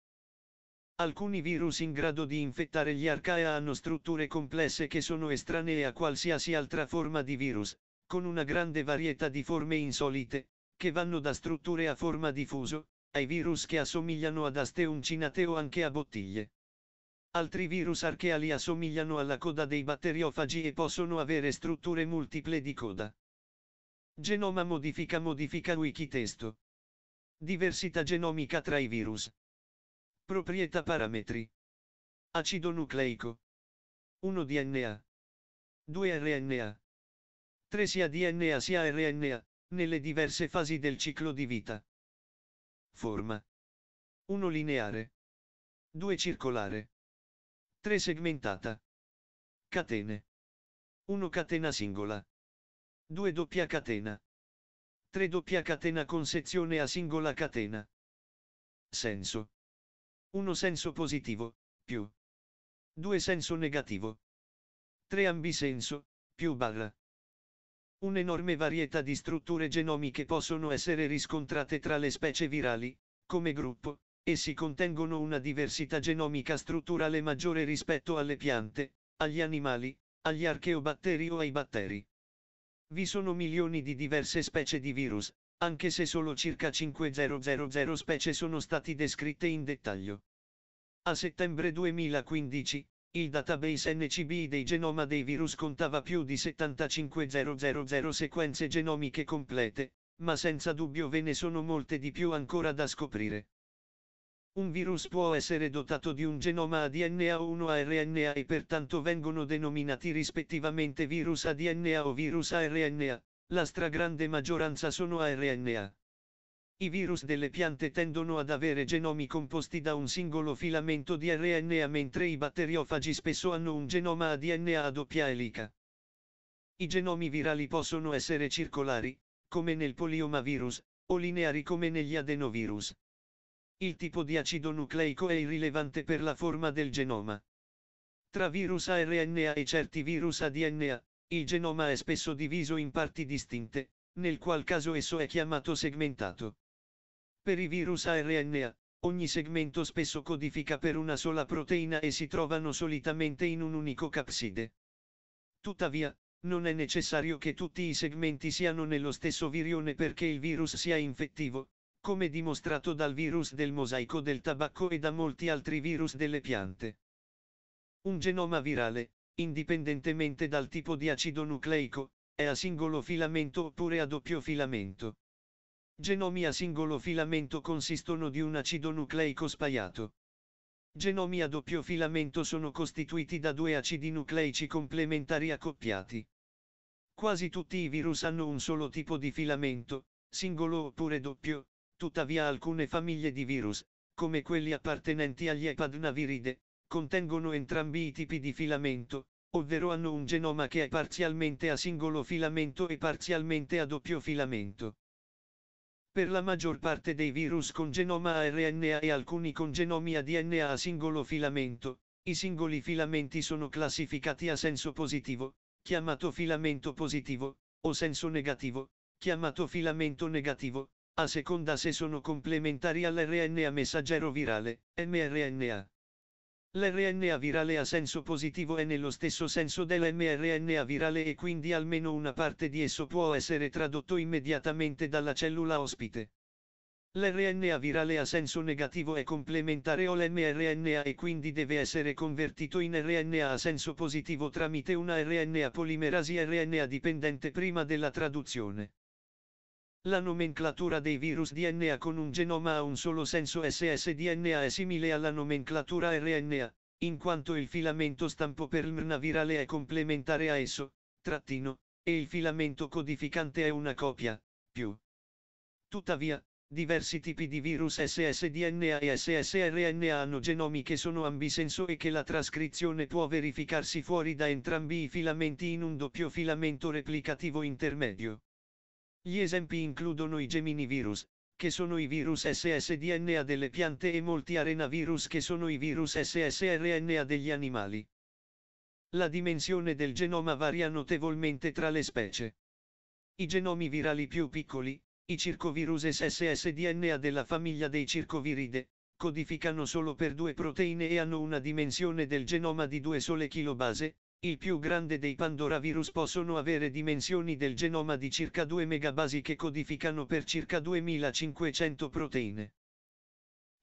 Alcuni virus in grado di infettare gli archaea hanno strutture complesse che sono estranee a qualsiasi altra forma di virus, con una grande varietà di forme insolite, che vanno da strutture a forma diffuso, ai virus che assomigliano ad asteuncinate o anche a bottiglie. Altri virus archeali assomigliano alla coda dei batteriofagi e possono avere strutture multiple di coda. Genoma modifica modifica wikitesto. Diversità genomica tra i virus. Proprietà parametri. Acido nucleico. 1 DNA. 2 RNA. 3 sia DNA sia RNA, nelle diverse fasi del ciclo di vita forma. 1 lineare. 2 circolare. 3 segmentata. Catene. 1 catena singola. 2 doppia catena. 3 doppia catena con sezione a singola catena. Senso. 1 senso positivo, più. 2 senso negativo. 3 ambisenso, più barra. Un'enorme varietà di strutture genomiche possono essere riscontrate tra le specie virali, come gruppo, essi contengono una diversità genomica strutturale maggiore rispetto alle piante, agli animali, agli archeobatteri o ai batteri. Vi sono milioni di diverse specie di virus, anche se solo circa 5000 specie sono state descritte in dettaglio. A settembre 2015, il database NCB dei genoma dei virus contava più di 75.000 sequenze genomiche complete, ma senza dubbio ve ne sono molte di più ancora da scoprire. Un virus può essere dotato di un genoma ADNA o uno RNA e pertanto vengono denominati rispettivamente virus ADNA o virus ARNA, la stragrande maggioranza sono ARNA i virus delle piante tendono ad avere genomi composti da un singolo filamento di RNA mentre i batteriofagi spesso hanno un genoma a DNA a doppia elica. I genomi virali possono essere circolari, come nel poliomavirus, o lineari come negli adenovirus. Il tipo di acido nucleico è irrilevante per la forma del genoma. Tra virus a RNA e certi virus a DNA, il genoma è spesso diviso in parti distinte, nel qual caso esso è chiamato segmentato. Per i virus ARNA, ogni segmento spesso codifica per una sola proteina e si trovano solitamente in un unico capside. Tuttavia, non è necessario che tutti i segmenti siano nello stesso virione perché il virus sia infettivo, come dimostrato dal virus del mosaico del tabacco e da molti altri virus delle piante. Un genoma virale, indipendentemente dal tipo di acido nucleico, è a singolo filamento oppure a doppio filamento. Genomi a singolo filamento consistono di un acido nucleico spaiato. Genomi a doppio filamento sono costituiti da due acidi nucleici complementari accoppiati. Quasi tutti i virus hanno un solo tipo di filamento, singolo oppure doppio, tuttavia alcune famiglie di virus, come quelli appartenenti agli epadnaviride, contengono entrambi i tipi di filamento, ovvero hanno un genoma che è parzialmente a singolo filamento e parzialmente a doppio filamento. Per la maggior parte dei virus con genoma RNA e alcuni con genomi a DNA a singolo filamento, i singoli filamenti sono classificati a senso positivo, chiamato filamento positivo, o senso negativo, chiamato filamento negativo, a seconda se sono complementari all'RNA messaggero virale, mRNA. L'RNA virale a senso positivo è nello stesso senso dell'mRNA virale e quindi almeno una parte di esso può essere tradotto immediatamente dalla cellula ospite. L'RNA virale a senso negativo è complementare o l'mRNA e quindi deve essere convertito in RNA a senso positivo tramite una RNA polimerasi RNA dipendente prima della traduzione. La nomenclatura dei virus DNA con un genoma a un solo senso ssDNA è simile alla nomenclatura RNA, in quanto il filamento stampo per l'mRNA virale è complementare a esso, trattino, e il filamento codificante è una copia, più. Tuttavia, diversi tipi di virus ssDNA e ssRNA hanno genomi che sono ambisenso e che la trascrizione può verificarsi fuori da entrambi i filamenti in un doppio filamento replicativo intermedio. Gli esempi includono i geminivirus, che sono i virus SSDNA delle piante e molti arenavirus che sono i virus SSRNA degli animali. La dimensione del genoma varia notevolmente tra le specie. I genomi virali più piccoli, i circovirus SSDNA della famiglia dei circoviride, codificano solo per due proteine e hanno una dimensione del genoma di due sole kilobase, il più grande dei Pandora virus possono avere dimensioni del genoma di circa 2 megabasi che codificano per circa 2500 proteine.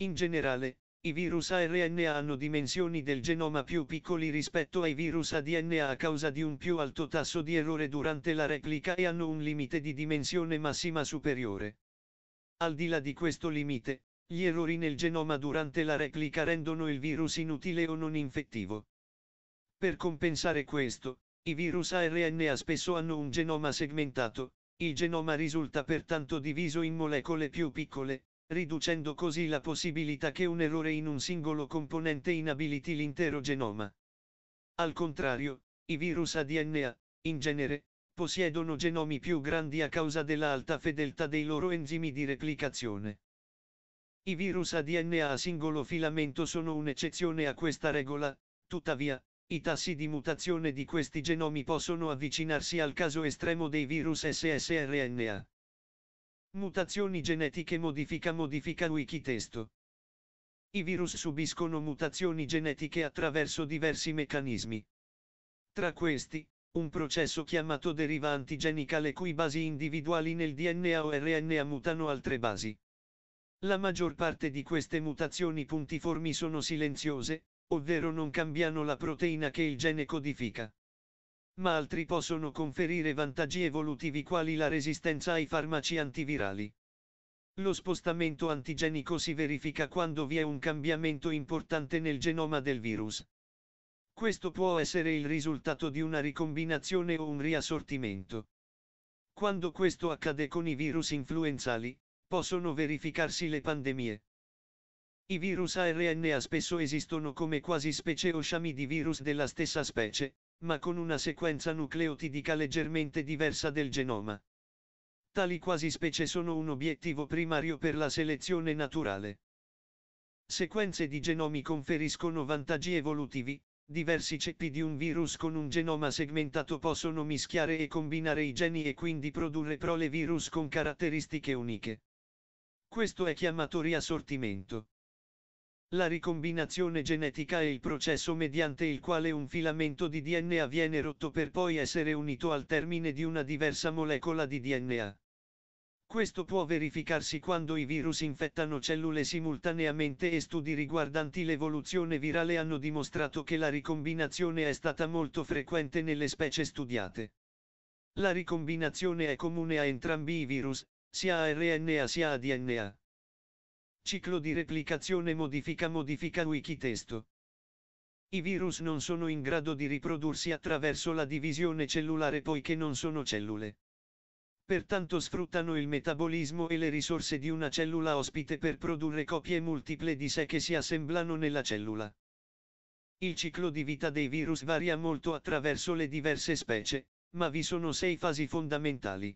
In generale, i virus ARNA hanno dimensioni del genoma più piccoli rispetto ai virus ADNA a causa di un più alto tasso di errore durante la replica e hanno un limite di dimensione massima superiore. Al di là di questo limite, gli errori nel genoma durante la replica rendono il virus inutile o non infettivo. Per compensare questo, i virus ARNA spesso hanno un genoma segmentato, il genoma risulta pertanto diviso in molecole più piccole, riducendo così la possibilità che un errore in un singolo componente inabiliti l'intero genoma. Al contrario, i virus ADNA, in genere, possiedono genomi più grandi a causa della alta fedeltà dei loro enzimi di replicazione. I virus ADNA a singolo filamento sono un'eccezione a questa regola, tuttavia, i tassi di mutazione di questi genomi possono avvicinarsi al caso estremo dei virus SSRNA. Mutazioni genetiche modifica modifica wikitesto. I virus subiscono mutazioni genetiche attraverso diversi meccanismi. Tra questi, un processo chiamato deriva antigenica le cui basi individuali nel DNA o RNA mutano altre basi. La maggior parte di queste mutazioni puntiformi sono silenziose, ovvero non cambiano la proteina che il gene codifica. Ma altri possono conferire vantaggi evolutivi quali la resistenza ai farmaci antivirali. Lo spostamento antigenico si verifica quando vi è un cambiamento importante nel genoma del virus. Questo può essere il risultato di una ricombinazione o un riassortimento. Quando questo accade con i virus influenzali, possono verificarsi le pandemie. I virus ARNA spesso esistono come quasi specie o sciami di virus della stessa specie, ma con una sequenza nucleotidica leggermente diversa del genoma. Tali quasi specie sono un obiettivo primario per la selezione naturale. Sequenze di genomi conferiscono vantaggi evolutivi, diversi ceppi di un virus con un genoma segmentato possono mischiare e combinare i geni e quindi produrre prole virus con caratteristiche uniche. Questo è chiamato riassortimento la ricombinazione genetica è il processo mediante il quale un filamento di DNA viene rotto per poi essere unito al termine di una diversa molecola di DNA. Questo può verificarsi quando i virus infettano cellule simultaneamente e studi riguardanti l'evoluzione virale hanno dimostrato che la ricombinazione è stata molto frequente nelle specie studiate. La ricombinazione è comune a entrambi i virus, sia a RNA sia a DNA. Ciclo di replicazione modifica modifica wikitesto. I virus non sono in grado di riprodursi attraverso la divisione cellulare poiché non sono cellule. Pertanto sfruttano il metabolismo e le risorse di una cellula ospite per produrre copie multiple di sé che si assemblano nella cellula. Il ciclo di vita dei virus varia molto attraverso le diverse specie, ma vi sono sei fasi fondamentali.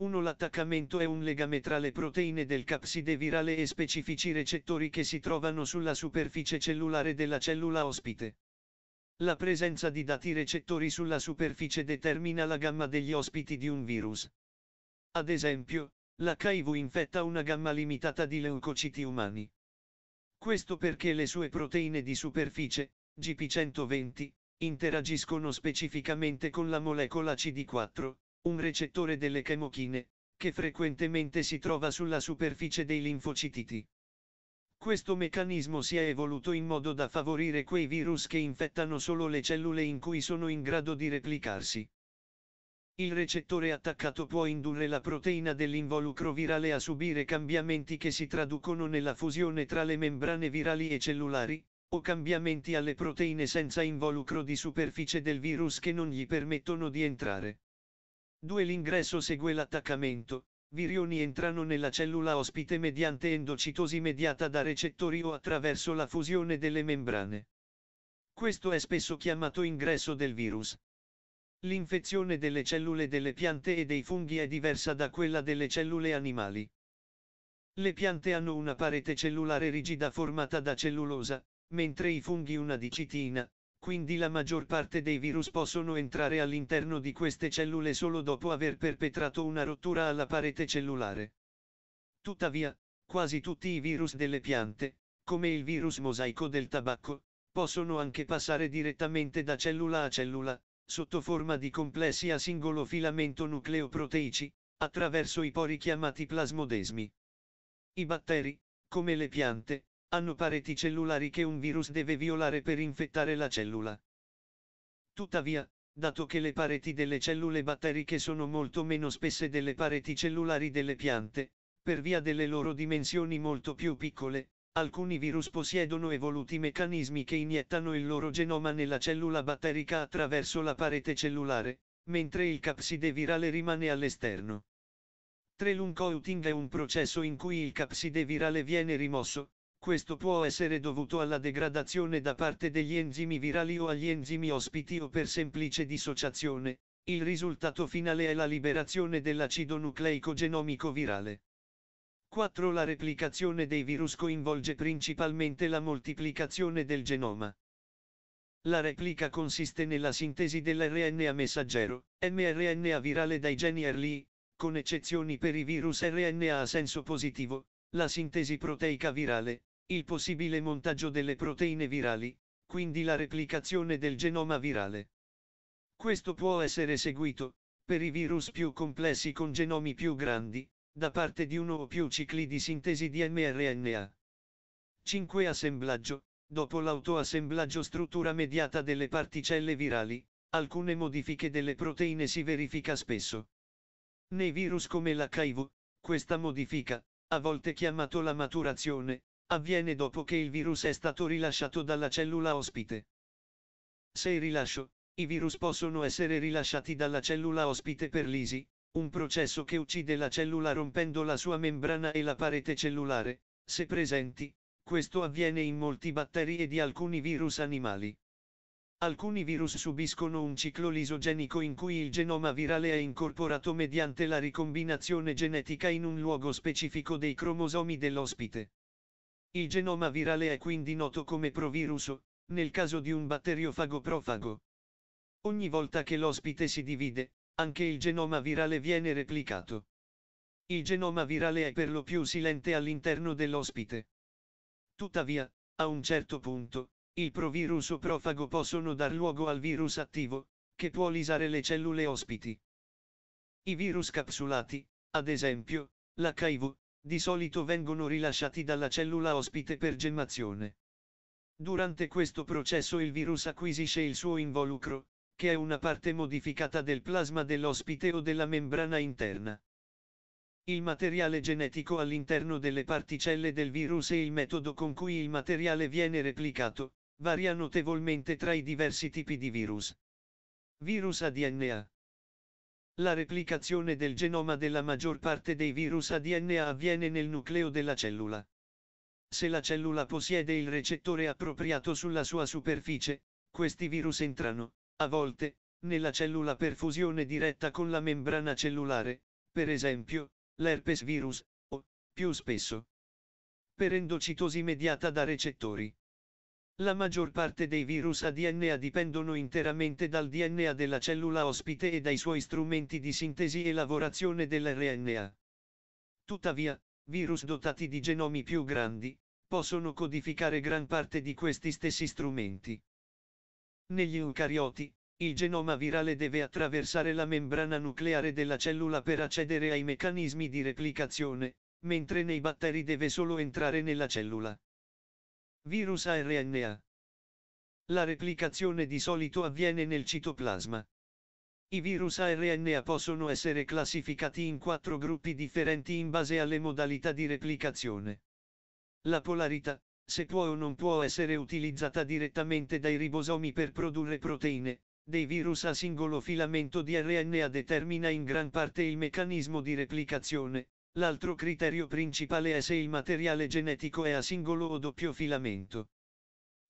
1. L'attaccamento è un legame tra le proteine del capside virale e specifici recettori che si trovano sulla superficie cellulare della cellula ospite. La presenza di dati recettori sulla superficie determina la gamma degli ospiti di un virus. Ad esempio, l'HIV infetta una gamma limitata di leucociti umani. Questo perché le sue proteine di superficie, GP120, interagiscono specificamente con la molecola CD4, un recettore delle chemochine, che frequentemente si trova sulla superficie dei linfocititi. Questo meccanismo si è evoluto in modo da favorire quei virus che infettano solo le cellule in cui sono in grado di replicarsi. Il recettore attaccato può indurre la proteina dell'involucro virale a subire cambiamenti che si traducono nella fusione tra le membrane virali e cellulari, o cambiamenti alle proteine senza involucro di superficie del virus che non gli permettono di entrare. 2. L'ingresso segue l'attaccamento, virioni entrano nella cellula ospite mediante endocitosi mediata da recettori o attraverso la fusione delle membrane. Questo è spesso chiamato ingresso del virus. L'infezione delle cellule delle piante e dei funghi è diversa da quella delle cellule animali. Le piante hanno una parete cellulare rigida formata da cellulosa, mentre i funghi una dicitina, quindi la maggior parte dei virus possono entrare all'interno di queste cellule solo dopo aver perpetrato una rottura alla parete cellulare. Tuttavia, quasi tutti i virus delle piante, come il virus mosaico del tabacco, possono anche passare direttamente da cellula a cellula, sotto forma di complessi a singolo filamento nucleoproteici, attraverso i pori chiamati plasmodesmi. I batteri, come le piante, hanno pareti cellulari che un virus deve violare per infettare la cellula. Tuttavia, dato che le pareti delle cellule batteriche sono molto meno spesse delle pareti cellulari delle piante, per via delle loro dimensioni molto più piccole, alcuni virus possiedono evoluti meccanismi che iniettano il loro genoma nella cellula batterica attraverso la parete cellulare, mentre il capside virale rimane all'esterno. 3. L'uncoating è un processo in cui il capside virale viene rimosso, questo può essere dovuto alla degradazione da parte degli enzimi virali o agli enzimi ospiti o per semplice dissociazione, il risultato finale è la liberazione dell'acido nucleico genomico virale. 4. La replicazione dei virus coinvolge principalmente la moltiplicazione del genoma. La replica consiste nella sintesi dell'RNA messaggero, mRNA virale dai geni Early, con eccezioni per i virus RNA a senso positivo, la sintesi proteica virale, il possibile montaggio delle proteine virali, quindi la replicazione del genoma virale. Questo può essere seguito, per i virus più complessi con genomi più grandi, da parte di uno o più cicli di sintesi di mRNA. 5. Assemblaggio. Dopo l'autoassemblaggio struttura mediata delle particelle virali, alcune modifiche delle proteine si verifica spesso. Nei virus come l'HIV, questa modifica, a volte chiamato la maturazione, avviene dopo che il virus è stato rilasciato dalla cellula ospite. Se il rilascio, i virus possono essere rilasciati dalla cellula ospite per lisi, un processo che uccide la cellula rompendo la sua membrana e la parete cellulare, se presenti, questo avviene in molti batteri e di alcuni virus animali. Alcuni virus subiscono un ciclo lisogenico in cui il genoma virale è incorporato mediante la ricombinazione genetica in un luogo specifico dei cromosomi dell'ospite. Il genoma virale è quindi noto come proviruso, nel caso di un batteriofago profago. Ogni volta che l'ospite si divide, anche il genoma virale viene replicato. Il genoma virale è per lo più silente all'interno dell'ospite. Tuttavia, a un certo punto, il provirus o profago possono dar luogo al virus attivo, che può lisare le cellule ospiti. I virus capsulati, ad esempio, l'HIV, di solito vengono rilasciati dalla cellula ospite per gemmazione. Durante questo processo il virus acquisisce il suo involucro, che è una parte modificata del plasma dell'ospite o della membrana interna. Il materiale genetico all'interno delle particelle del virus e il metodo con cui il materiale viene replicato, varia notevolmente tra i diversi tipi di virus. Virus a DNA la replicazione del genoma della maggior parte dei virus a DNA avviene nel nucleo della cellula. Se la cellula possiede il recettore appropriato sulla sua superficie, questi virus entrano, a volte, nella cellula per fusione diretta con la membrana cellulare, per esempio, l'herpes virus, o, più spesso, per endocitosi mediata da recettori. La maggior parte dei virus a DNA dipendono interamente dal DNA della cellula ospite e dai suoi strumenti di sintesi e lavorazione dell'RNA. Tuttavia, virus dotati di genomi più grandi, possono codificare gran parte di questi stessi strumenti. Negli eucarioti, il genoma virale deve attraversare la membrana nucleare della cellula per accedere ai meccanismi di replicazione, mentre nei batteri deve solo entrare nella cellula. Virus ARNA. La replicazione di solito avviene nel citoplasma. I virus ARNA possono essere classificati in quattro gruppi differenti in base alle modalità di replicazione. La polarità, se può o non può essere utilizzata direttamente dai ribosomi per produrre proteine, dei virus a singolo filamento di RNA determina in gran parte il meccanismo di replicazione, L'altro criterio principale è se il materiale genetico è a singolo o doppio filamento.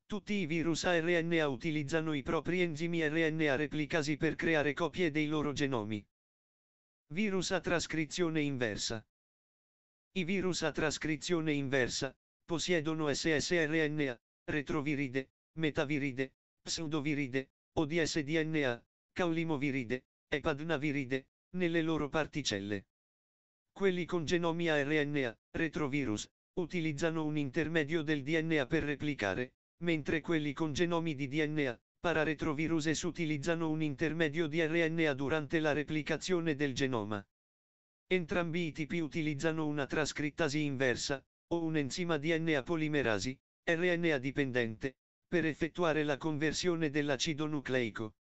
Tutti i virus a RNA utilizzano i propri enzimi RNA replicasi per creare copie dei loro genomi. Virus a trascrizione inversa. I virus a trascrizione inversa possiedono SSRNA, retroviride, metaviride, pseudoviride, ODSDNA, caulimoviride, epadnaviride, nelle loro particelle. Quelli con genomi RNA, retrovirus, utilizzano un intermedio del DNA per replicare, mentre quelli con genomi di DNA, pararetroviruses utilizzano un intermedio di RNA durante la replicazione del genoma. Entrambi i tipi utilizzano una trascrittasi inversa, o un enzima DNA polimerasi, RNA dipendente, per effettuare la conversione dell'acido nucleico.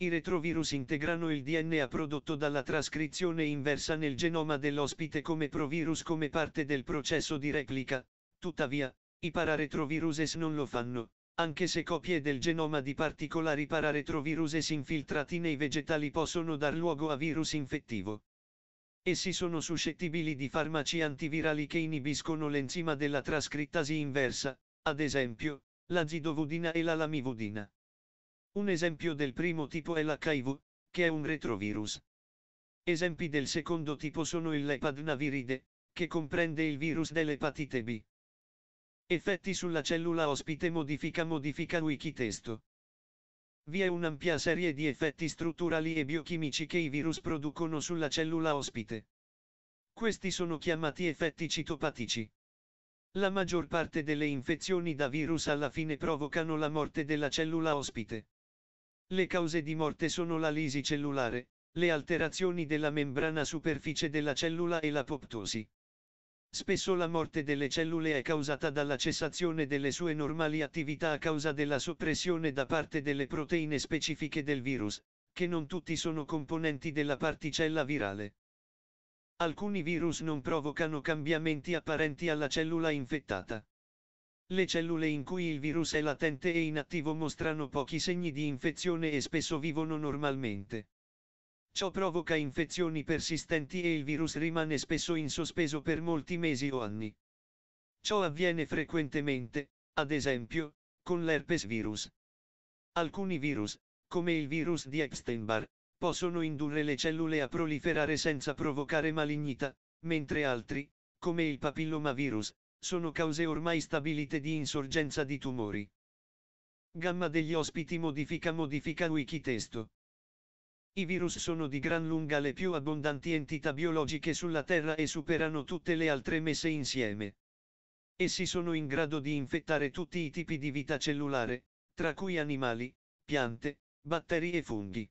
I retrovirus integrano il DNA prodotto dalla trascrizione inversa nel genoma dell'ospite come provirus come parte del processo di replica, tuttavia, i pararetroviruses non lo fanno, anche se copie del genoma di particolari pararetroviruses infiltrati nei vegetali possono dar luogo a virus infettivo. Essi sono suscettibili di farmaci antivirali che inibiscono l'enzima della trascrittasi inversa, ad esempio, la zidovudina e la lamivudina. Un esempio del primo tipo è l'HIV, che è un retrovirus. Esempi del secondo tipo sono il lepadnaviride, che comprende il virus dell'epatite B. Effetti sulla cellula ospite modifica modifica wikitesto. Vi è un'ampia serie di effetti strutturali e biochimici che i virus producono sulla cellula ospite. Questi sono chiamati effetti citopatici. La maggior parte delle infezioni da virus alla fine provocano la morte della cellula ospite. Le cause di morte sono la lisi cellulare, le alterazioni della membrana superficie della cellula e l'apoptosi. Spesso la morte delle cellule è causata dalla cessazione delle sue normali attività a causa della soppressione da parte delle proteine specifiche del virus, che non tutti sono componenti della particella virale. Alcuni virus non provocano cambiamenti apparenti alla cellula infettata. Le cellule in cui il virus è latente e inattivo mostrano pochi segni di infezione e spesso vivono normalmente. Ciò provoca infezioni persistenti e il virus rimane spesso in sospeso per molti mesi o anni. Ciò avviene frequentemente, ad esempio, con l'herpes virus. Alcuni virus, come il virus di Epstein-Barr, possono indurre le cellule a proliferare senza provocare malignità, mentre altri, come il papillomavirus, sono cause ormai stabilite di insorgenza di tumori. Gamma degli ospiti modifica modifica wiki testo. I virus sono di gran lunga le più abbondanti entità biologiche sulla Terra e superano tutte le altre messe insieme. Essi sono in grado di infettare tutti i tipi di vita cellulare, tra cui animali, piante, batteri e funghi.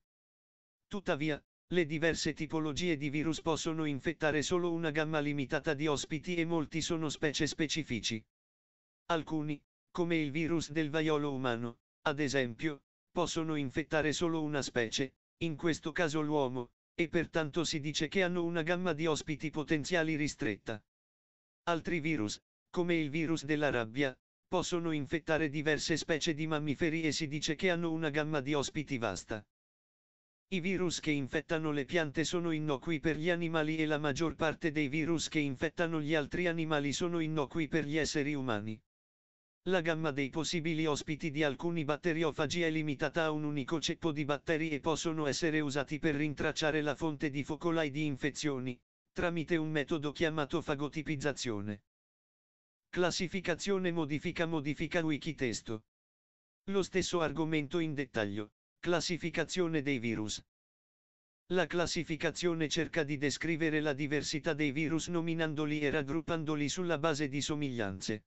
Tuttavia, le diverse tipologie di virus possono infettare solo una gamma limitata di ospiti e molti sono specie specifici. Alcuni, come il virus del vaiolo umano, ad esempio, possono infettare solo una specie, in questo caso l'uomo, e pertanto si dice che hanno una gamma di ospiti potenziali ristretta. Altri virus, come il virus della rabbia, possono infettare diverse specie di mammiferi e si dice che hanno una gamma di ospiti vasta. I virus che infettano le piante sono innocui per gli animali e la maggior parte dei virus che infettano gli altri animali sono innocui per gli esseri umani. La gamma dei possibili ospiti di alcuni batteriofagi è limitata a un unico ceppo di batteri e possono essere usati per rintracciare la fonte di focolai di infezioni, tramite un metodo chiamato fagotipizzazione. Classificazione modifica modifica wikitesto. Lo stesso argomento in dettaglio. Classificazione dei virus. La classificazione cerca di descrivere la diversità dei virus nominandoli e raggruppandoli sulla base di somiglianze.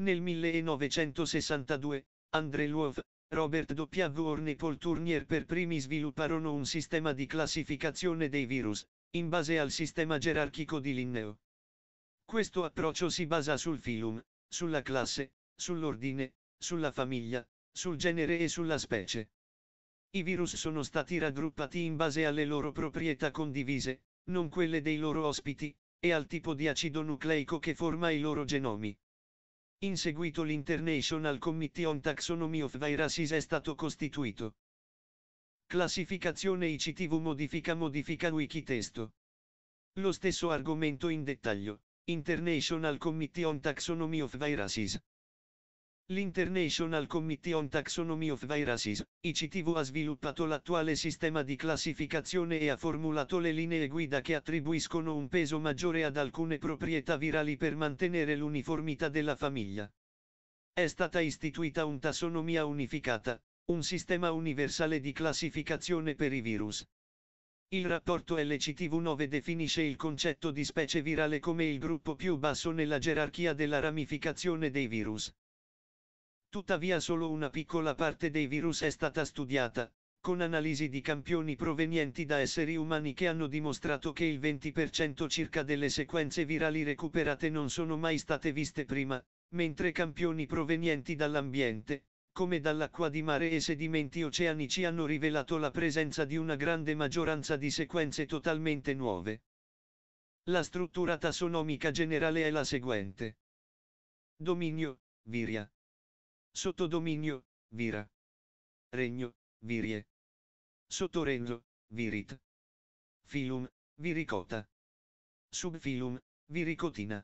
Nel 1962, André Love, Robert W. Horn e Paul Tournier per primi svilupparono un sistema di classificazione dei virus, in base al sistema gerarchico di Linneo. Questo approccio si basa sul filum, sulla classe, sull'ordine, sulla famiglia, sul genere e sulla specie. I virus sono stati raggruppati in base alle loro proprietà condivise, non quelle dei loro ospiti, e al tipo di acido nucleico che forma i loro genomi. In seguito l'International Committee on Taxonomy of Viruses è stato costituito. Classificazione ICTV modifica modifica wikitesto. Lo stesso argomento in dettaglio. International Committee on Taxonomy of Viruses. L'International Committee on Taxonomy of Viruses, ICTV ha sviluppato l'attuale sistema di classificazione e ha formulato le linee guida che attribuiscono un peso maggiore ad alcune proprietà virali per mantenere l'uniformità della famiglia. È stata istituita un tassonomia unificata, un sistema universale di classificazione per i virus. Il rapporto LCTV9 definisce il concetto di specie virale come il gruppo più basso nella gerarchia della ramificazione dei virus. Tuttavia solo una piccola parte dei virus è stata studiata, con analisi di campioni provenienti da esseri umani che hanno dimostrato che il 20% circa delle sequenze virali recuperate non sono mai state viste prima, mentre campioni provenienti dall'ambiente, come dall'acqua di mare e sedimenti oceanici hanno rivelato la presenza di una grande maggioranza di sequenze totalmente nuove. La struttura tassonomica generale è la seguente. Dominio, viria, Sottodominio, Vira. Regno, Virie. Sottoregno, Virit. Filum, Viricota. Subfilum, Viricotina.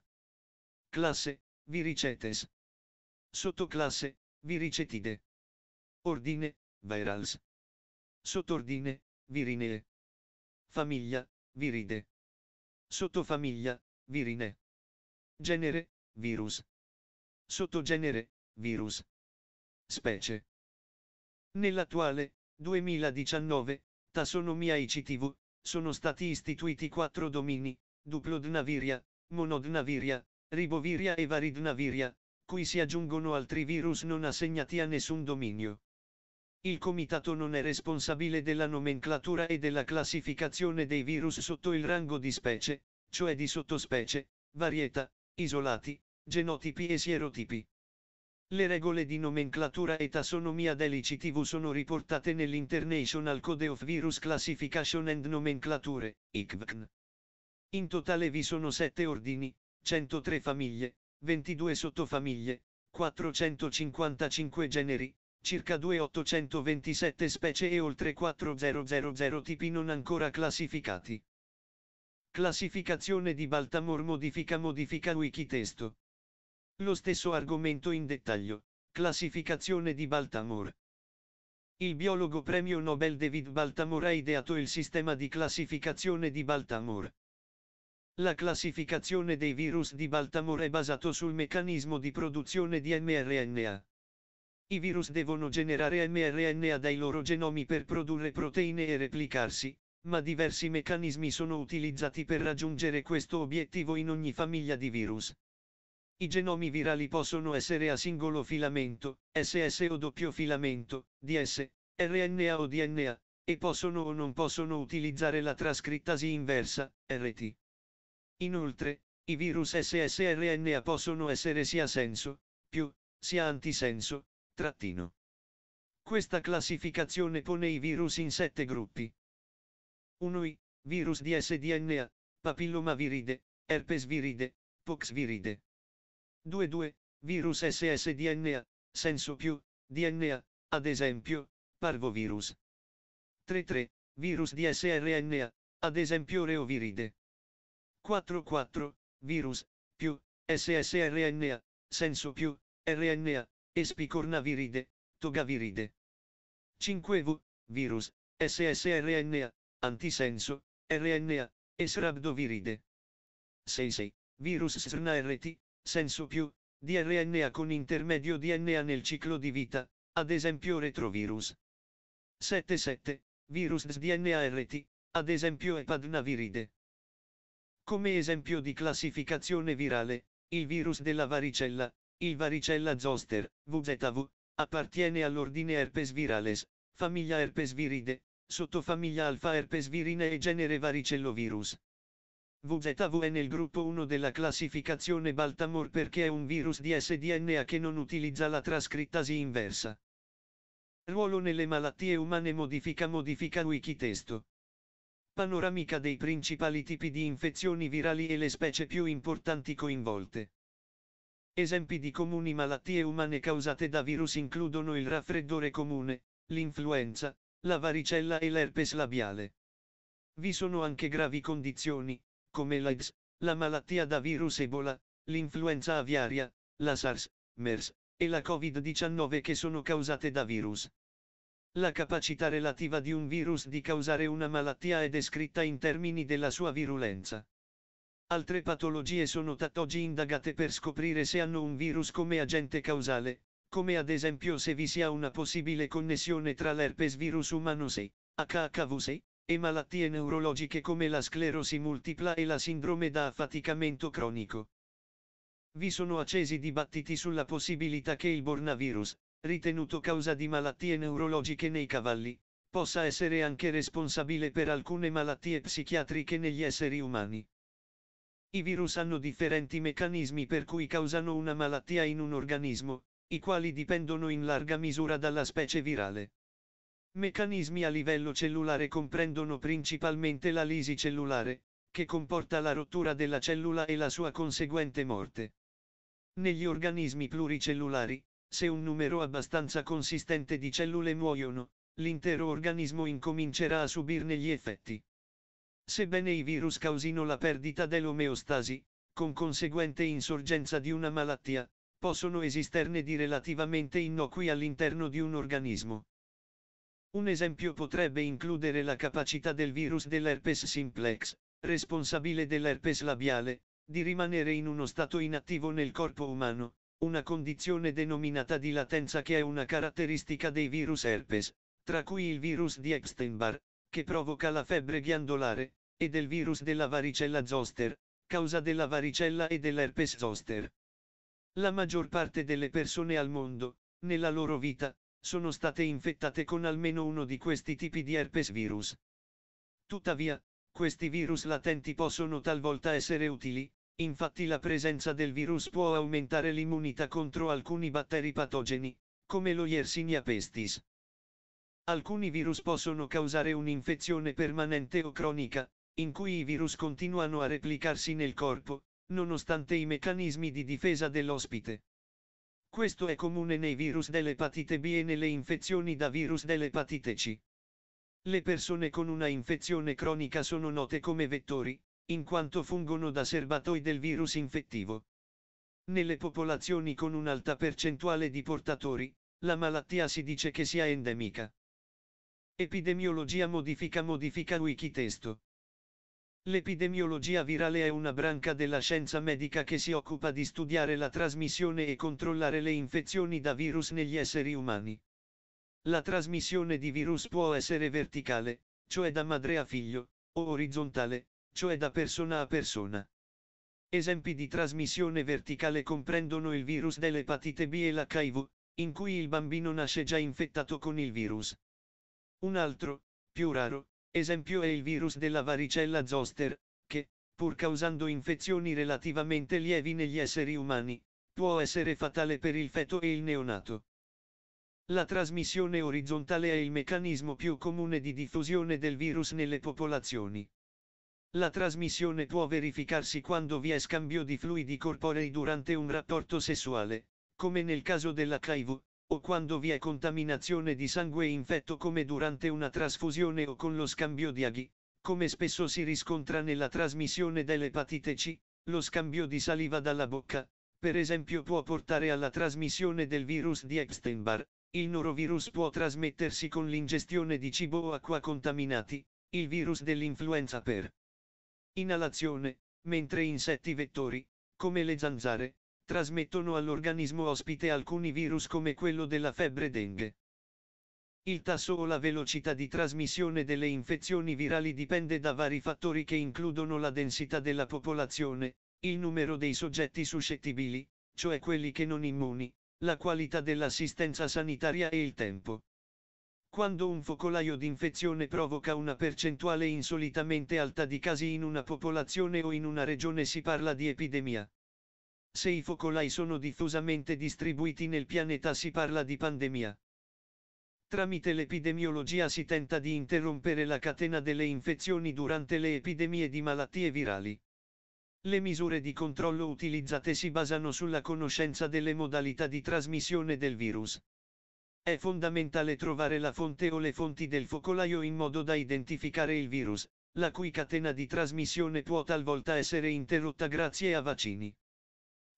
Classe, Viricetes. Sottoclasse, Viricetide. Ordine, Virals. Sottordine, Virinee. Famiglia, Viride. Sottofamiglia, Virine. Genere, Virus. Sottogenere, Virus specie. Nell'attuale, 2019, tassonomia ICTV, sono stati istituiti quattro domini, Duplodnaviria, Monodnaviria, Riboviria e Varidnaviria, cui si aggiungono altri virus non assegnati a nessun dominio. Il comitato non è responsabile della nomenclatura e della classificazione dei virus sotto il rango di specie, cioè di sottospecie, varietà, isolati, genotipi e sierotipi. Le regole di nomenclatura e tassonomia dell'ICTV sono riportate nell'International Code of Virus Classification and Nomenclature, ICVCN. In totale vi sono 7 ordini, 103 famiglie, 22 sottofamiglie, 455 generi, circa 2827 specie e oltre 4000 tipi non ancora classificati. Classificazione di Baltamore modifica modifica wikitesto. Lo stesso argomento in dettaglio, classificazione di Baltimore. Il biologo premio Nobel David Baltimore ha ideato il sistema di classificazione di Baltimore. La classificazione dei virus di Baltimore è basato sul meccanismo di produzione di mRNA. I virus devono generare mRNA dai loro genomi per produrre proteine e replicarsi, ma diversi meccanismi sono utilizzati per raggiungere questo obiettivo in ogni famiglia di virus. I genomi virali possono essere a singolo filamento, SS o doppio filamento, DS, RNA o DNA, e possono o non possono utilizzare la trascrittasi inversa, RT. Inoltre, i virus SSRNA possono essere sia senso, più, sia antisenso, trattino. Questa classificazione pone i virus in sette gruppi. 1 I, virus DSDNA, papilloma viride, herpes viride, pox viride. 2.2. Virus SSDNA, senso più, DNA, ad esempio, parvovirus. 3.3. Virus DSRNA, ad esempio reoviride. 4.4. Virus, più, SSRNA, senso più, RNA, espicornaviride, togaviride. 5V, virus, SSRNA, antisenso, RNA, esrabdoviride. 6.6. Virus SRNA-RT, senso più, di RNA con intermedio DNA nel ciclo di vita, ad esempio retrovirus. 77, virus RT, ad esempio epadnaviride. Come esempio di classificazione virale, il virus della varicella, il varicella zoster, VZV, appartiene all'ordine herpes virales, famiglia herpes viride, sottofamiglia alfa herpes virine e genere varicellovirus. VZV è nel gruppo 1 della classificazione Baltimore perché è un virus di sDNA che non utilizza la trascrittasi inversa. Ruolo nelle malattie umane modifica modifica wikitesto. Panoramica dei principali tipi di infezioni virali e le specie più importanti coinvolte. Esempi di comuni malattie umane causate da virus includono il raffreddore comune, l'influenza, la varicella e l'herpes labiale. Vi sono anche gravi condizioni, come l'AIDS, la malattia da virus Ebola, l'influenza aviaria, la SARS, MERS, e la Covid-19 che sono causate da virus. La capacità relativa di un virus di causare una malattia è descritta in termini della sua virulenza. Altre patologie sono tatoggi indagate per scoprire se hanno un virus come agente causale, come ad esempio se vi sia una possibile connessione tra l'herpes virus umano 6, HHV6, e malattie neurologiche come la sclerosi multipla e la sindrome da affaticamento cronico. Vi sono accesi dibattiti sulla possibilità che il bornavirus, ritenuto causa di malattie neurologiche nei cavalli, possa essere anche responsabile per alcune malattie psichiatriche negli esseri umani. I virus hanno differenti meccanismi per cui causano una malattia in un organismo, i quali dipendono in larga misura dalla specie virale. Meccanismi a livello cellulare comprendono principalmente la lisi cellulare, che comporta la rottura della cellula e la sua conseguente morte. Negli organismi pluricellulari, se un numero abbastanza consistente di cellule muoiono, l'intero organismo incomincerà a subirne gli effetti. Sebbene i virus causino la perdita dell'omeostasi, con conseguente insorgenza di una malattia, possono esisterne di relativamente innocui all'interno di un organismo un esempio potrebbe includere la capacità del virus dell'herpes simplex, responsabile dell'herpes labiale, di rimanere in uno stato inattivo nel corpo umano, una condizione denominata di latenza che è una caratteristica dei virus herpes, tra cui il virus di Epstein-Barr, che provoca la febbre ghiandolare, e del virus della varicella zoster, causa della varicella e dell'herpes zoster. La maggior parte delle persone al mondo, nella loro vita, sono state infettate con almeno uno di questi tipi di herpes virus. Tuttavia, questi virus latenti possono talvolta essere utili, infatti la presenza del virus può aumentare l'immunità contro alcuni batteri patogeni, come lo Yersinia pestis. Alcuni virus possono causare un'infezione permanente o cronica, in cui i virus continuano a replicarsi nel corpo, nonostante i meccanismi di difesa dell'ospite. Questo è comune nei virus dell'epatite B e nelle infezioni da virus dell'epatite C. Le persone con una infezione cronica sono note come vettori, in quanto fungono da serbatoi del virus infettivo. Nelle popolazioni con un'alta percentuale di portatori, la malattia si dice che sia endemica. Epidemiologia modifica modifica wikitesto. L'epidemiologia virale è una branca della scienza medica che si occupa di studiare la trasmissione e controllare le infezioni da virus negli esseri umani. La trasmissione di virus può essere verticale, cioè da madre a figlio, o orizzontale, cioè da persona a persona. Esempi di trasmissione verticale comprendono il virus dell'epatite B e l'HIV, in cui il bambino nasce già infettato con il virus. Un altro, più raro, Esempio è il virus della varicella zoster, che, pur causando infezioni relativamente lievi negli esseri umani, può essere fatale per il feto e il neonato. La trasmissione orizzontale è il meccanismo più comune di diffusione del virus nelle popolazioni. La trasmissione può verificarsi quando vi è scambio di fluidi corporei durante un rapporto sessuale, come nel caso della dell'HIV, o quando vi è contaminazione di sangue infetto come durante una trasfusione o con lo scambio di aghi, come spesso si riscontra nella trasmissione dell'epatite C, lo scambio di saliva dalla bocca, per esempio può portare alla trasmissione del virus di Epstein-Barr, il norovirus può trasmettersi con l'ingestione di cibo o acqua contaminati, il virus dell'influenza per inalazione, mentre insetti vettori, come le zanzare, trasmettono all'organismo ospite alcuni virus come quello della febbre dengue. Il tasso o la velocità di trasmissione delle infezioni virali dipende da vari fattori che includono la densità della popolazione, il numero dei soggetti suscettibili, cioè quelli che non immuni, la qualità dell'assistenza sanitaria e il tempo. Quando un focolaio d'infezione provoca una percentuale insolitamente alta di casi in una popolazione o in una regione si parla di epidemia se i focolai sono diffusamente distribuiti nel pianeta si parla di pandemia. Tramite l'epidemiologia si tenta di interrompere la catena delle infezioni durante le epidemie di malattie virali. Le misure di controllo utilizzate si basano sulla conoscenza delle modalità di trasmissione del virus. È fondamentale trovare la fonte o le fonti del focolaio in modo da identificare il virus, la cui catena di trasmissione può talvolta essere interrotta grazie a vaccini.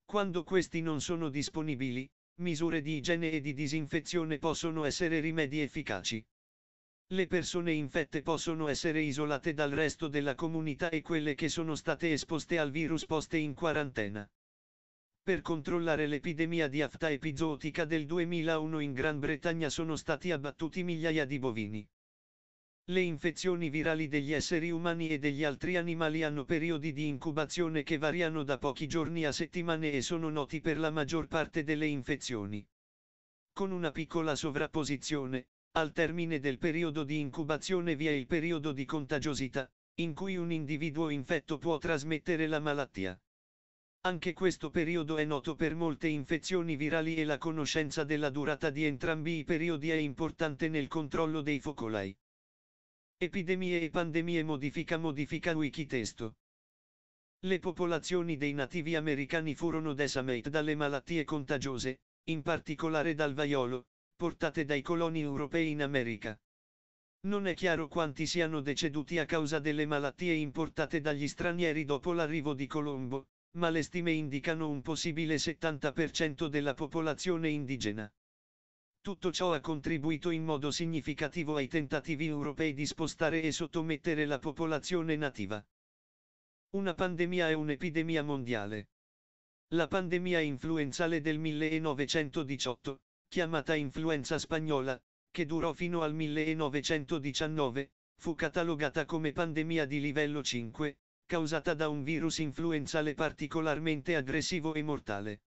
Quando questi non sono disponibili, misure di igiene e di disinfezione possono essere rimedi efficaci. Le persone infette possono essere isolate dal resto della comunità e quelle che sono state esposte al virus poste in quarantena. Per controllare l'epidemia di afta epizootica del 2001 in Gran Bretagna sono stati abbattuti migliaia di bovini. Le infezioni virali degli esseri umani e degli altri animali hanno periodi di incubazione che variano da pochi giorni a settimane e sono noti per la maggior parte delle infezioni. Con una piccola sovrapposizione, al termine del periodo di incubazione vi è il periodo di contagiosità, in cui un individuo infetto può trasmettere la malattia. Anche questo periodo è noto per molte infezioni virali e la conoscenza della durata di entrambi i periodi è importante nel controllo dei focolai. Epidemie e pandemie modifica modifica wikitesto. Le popolazioni dei nativi americani furono decimate dalle malattie contagiose, in particolare dal vaiolo, portate dai coloni europei in America. Non è chiaro quanti siano deceduti a causa delle malattie importate dagli stranieri dopo l'arrivo di Colombo, ma le stime indicano un possibile 70% della popolazione indigena. Tutto ciò ha contribuito in modo significativo ai tentativi europei di spostare e sottomettere la popolazione nativa. Una pandemia è un'epidemia mondiale. La pandemia influenzale del 1918, chiamata influenza spagnola, che durò fino al 1919, fu catalogata come pandemia di livello 5, causata da un virus influenzale particolarmente aggressivo e mortale.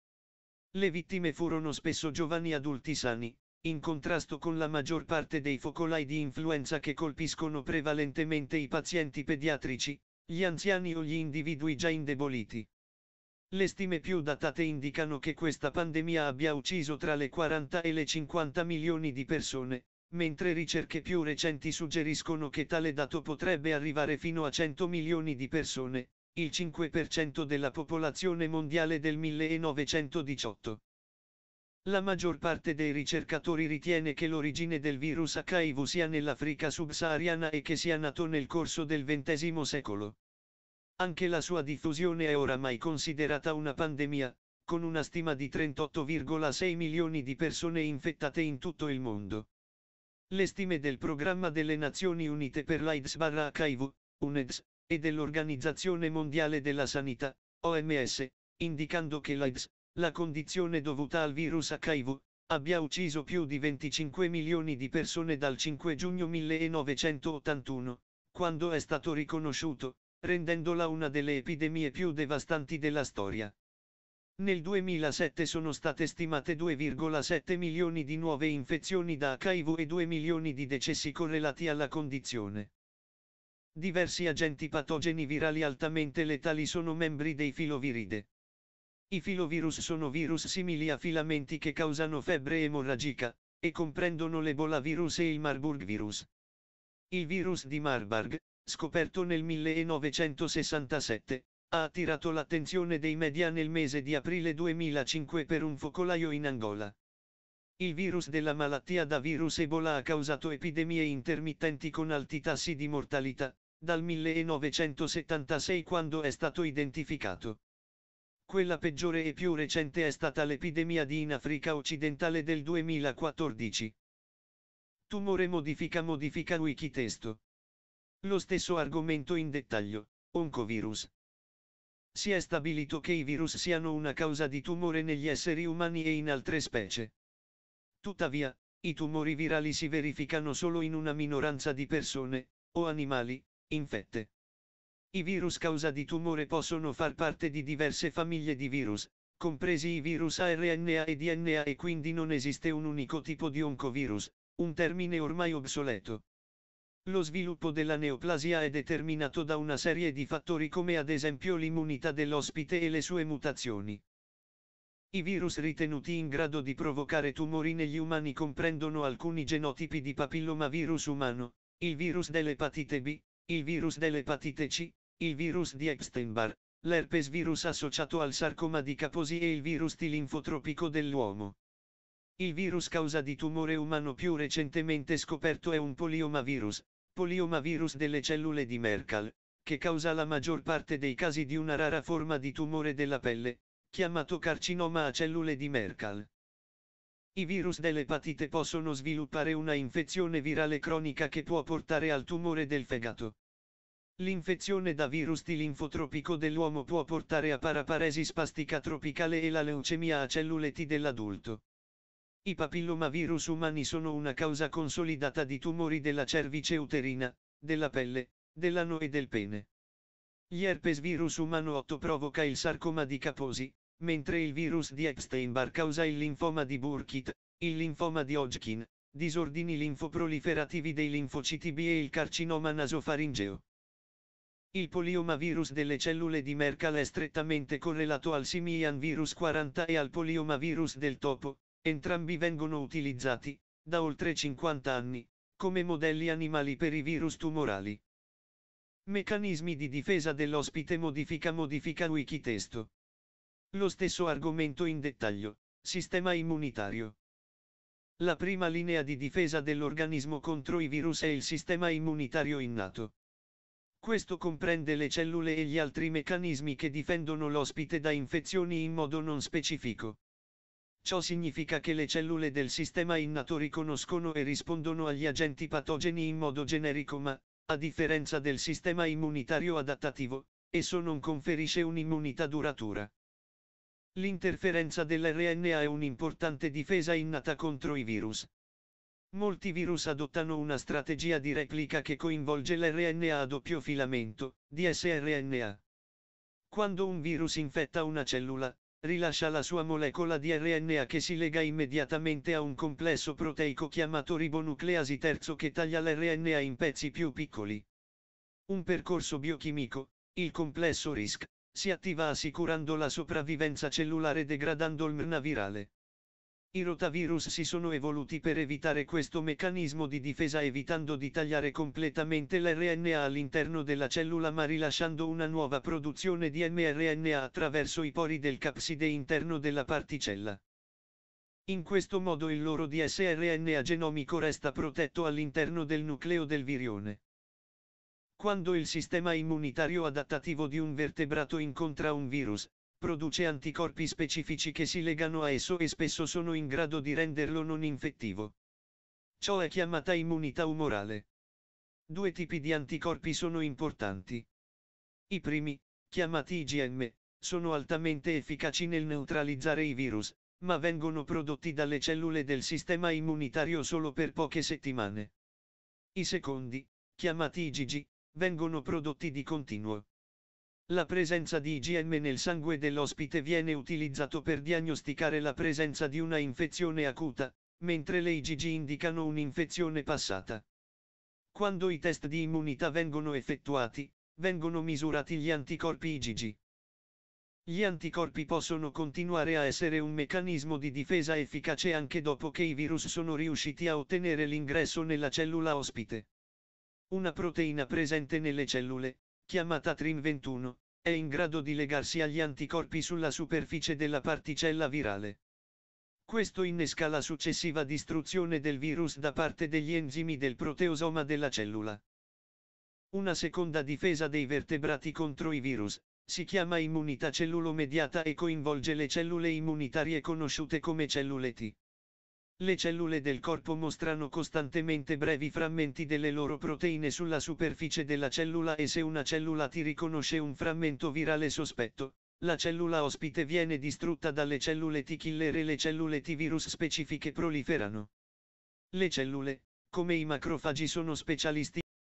Le vittime furono spesso giovani adulti sani, in contrasto con la maggior parte dei focolai di influenza che colpiscono prevalentemente i pazienti pediatrici, gli anziani o gli individui già indeboliti. Le stime più datate indicano che questa pandemia abbia ucciso tra le 40 e le 50 milioni di persone, mentre ricerche più recenti suggeriscono che tale dato potrebbe arrivare fino a 100 milioni di persone, il 5% della popolazione mondiale del 1918 la maggior parte dei ricercatori ritiene che l'origine del virus HIV sia nell'Africa subsahariana e che sia nato nel corso del XX secolo. Anche la sua diffusione è oramai considerata una pandemia, con una stima di 38,6 milioni di persone infettate in tutto il mondo. Le stime del programma delle Nazioni Unite per l'AIDS-HIV, UNEDS, e dell'Organizzazione Mondiale della Sanità, OMS, indicando che l'AIDS, la condizione dovuta al virus HIV, abbia ucciso più di 25 milioni di persone dal 5 giugno 1981, quando è stato riconosciuto, rendendola una delle epidemie più devastanti della storia. Nel 2007 sono state stimate 2,7 milioni di nuove infezioni da HIV e 2 milioni di decessi correlati alla condizione. Diversi agenti patogeni virali altamente letali sono membri dei filoviride. I filovirus sono virus simili a filamenti che causano febbre emorragica, e comprendono l'Ebola virus e il Marburg virus. Il virus di Marburg, scoperto nel 1967, ha attirato l'attenzione dei media nel mese di aprile 2005 per un focolaio in Angola. Il virus della malattia da virus Ebola ha causato epidemie intermittenti con alti tassi di mortalità, dal 1976 quando è stato identificato. Quella peggiore e più recente è stata l'epidemia di in Africa occidentale del 2014. Tumore modifica modifica wikitesto. Lo stesso argomento in dettaglio, oncovirus. Si è stabilito che i virus siano una causa di tumore negli esseri umani e in altre specie. Tuttavia, i tumori virali si verificano solo in una minoranza di persone, o animali, infette. I virus causa di tumore possono far parte di diverse famiglie di virus, compresi i virus ARNA e DNA e quindi non esiste un unico tipo di oncovirus, un termine ormai obsoleto. Lo sviluppo della neoplasia è determinato da una serie di fattori come ad esempio l'immunità dell'ospite e le sue mutazioni. I virus ritenuti in grado di provocare tumori negli umani comprendono alcuni genotipi di papillomavirus umano, il virus dell'epatite B, il virus dell'epatite C, il virus di Epstein-Barr, l'herpes virus associato al sarcoma di Kaposi e il virus T linfotropico dell'uomo. Il virus causa di tumore umano più recentemente scoperto è un poliomavirus, poliomavirus delle cellule di Merkel, che causa la maggior parte dei casi di una rara forma di tumore della pelle, chiamato carcinoma a cellule di Merkel. I virus dell'epatite possono sviluppare una infezione virale cronica che può portare al tumore del fegato. L'infezione da virus di linfotropico dell'uomo può portare a paraparesi spastica tropicale e la leucemia a cellule T dell'adulto. I papillomavirus umani sono una causa consolidata di tumori della cervice uterina, della pelle, dell'ano e del pene. Gli herpes virus umano 8 provoca il sarcoma di Kaposi, mentre il virus di Epstein-Barr causa il linfoma di Burkitt, il linfoma di Hodgkin, disordini linfoproliferativi dei linfociti B e il carcinoma nasofaringeo. Il poliomavirus delle cellule di Merkel è strettamente correlato al simian virus 40 e al poliomavirus del topo, entrambi vengono utilizzati, da oltre 50 anni, come modelli animali per i virus tumorali. Meccanismi di difesa dell'ospite modifica modifica wikitesto. Lo stesso argomento in dettaglio, sistema immunitario. La prima linea di difesa dell'organismo contro i virus è il sistema immunitario innato. Questo comprende le cellule e gli altri meccanismi che difendono l'ospite da infezioni in modo non specifico. Ciò significa che le cellule del sistema innato riconoscono e rispondono agli agenti patogeni in modo generico ma, a differenza del sistema immunitario adattativo, esso non conferisce un'immunità duratura. L'interferenza dell'RNA è un'importante difesa innata contro i virus, Molti virus adottano una strategia di replica che coinvolge l'RNA a doppio filamento, dsRNA. Quando un virus infetta una cellula, rilascia la sua molecola di RNA che si lega immediatamente a un complesso proteico chiamato ribonucleasi terzo che taglia l'RNA in pezzi più piccoli. Un percorso biochimico, il complesso RISC, si attiva assicurando la sopravvivenza cellulare degradando il mRNA virale. I rotavirus si sono evoluti per evitare questo meccanismo di difesa evitando di tagliare completamente l'RNA all'interno della cellula ma rilasciando una nuova produzione di mRNA attraverso i pori del capside interno della particella. In questo modo il loro dsRNA genomico resta protetto all'interno del nucleo del virione. Quando il sistema immunitario adattativo di un vertebrato incontra un virus, produce anticorpi specifici che si legano a esso e spesso sono in grado di renderlo non infettivo. Ciò è chiamata immunità umorale. Due tipi di anticorpi sono importanti. I primi, chiamati IgM, sono altamente efficaci nel neutralizzare i virus, ma vengono prodotti dalle cellule del sistema immunitario solo per poche settimane. I secondi, chiamati IgG, vengono prodotti di continuo. La presenza di IgM nel sangue dell'ospite viene utilizzato per diagnosticare la presenza di una infezione acuta, mentre le IgG indicano un'infezione passata. Quando i test di immunità vengono effettuati, vengono misurati gli anticorpi IgG. Gli anticorpi possono continuare a essere un meccanismo di difesa efficace anche dopo che i virus sono riusciti a ottenere l'ingresso nella cellula ospite. Una proteina presente nelle cellule, chiamata TRIM21, è in grado di legarsi agli anticorpi sulla superficie della particella virale. Questo innesca la successiva distruzione del virus da parte degli enzimi del proteosoma della cellula. Una seconda difesa dei vertebrati contro i virus, si chiama immunità cellulomediata e coinvolge le cellule immunitarie conosciute come cellule T le cellule del corpo mostrano costantemente brevi frammenti delle loro proteine sulla superficie della cellula e se una cellula ti riconosce un frammento virale sospetto, la cellula ospite viene distrutta dalle cellule T-killer e le cellule T-virus specifiche proliferano. Le cellule, come i macrofagi sono specialisti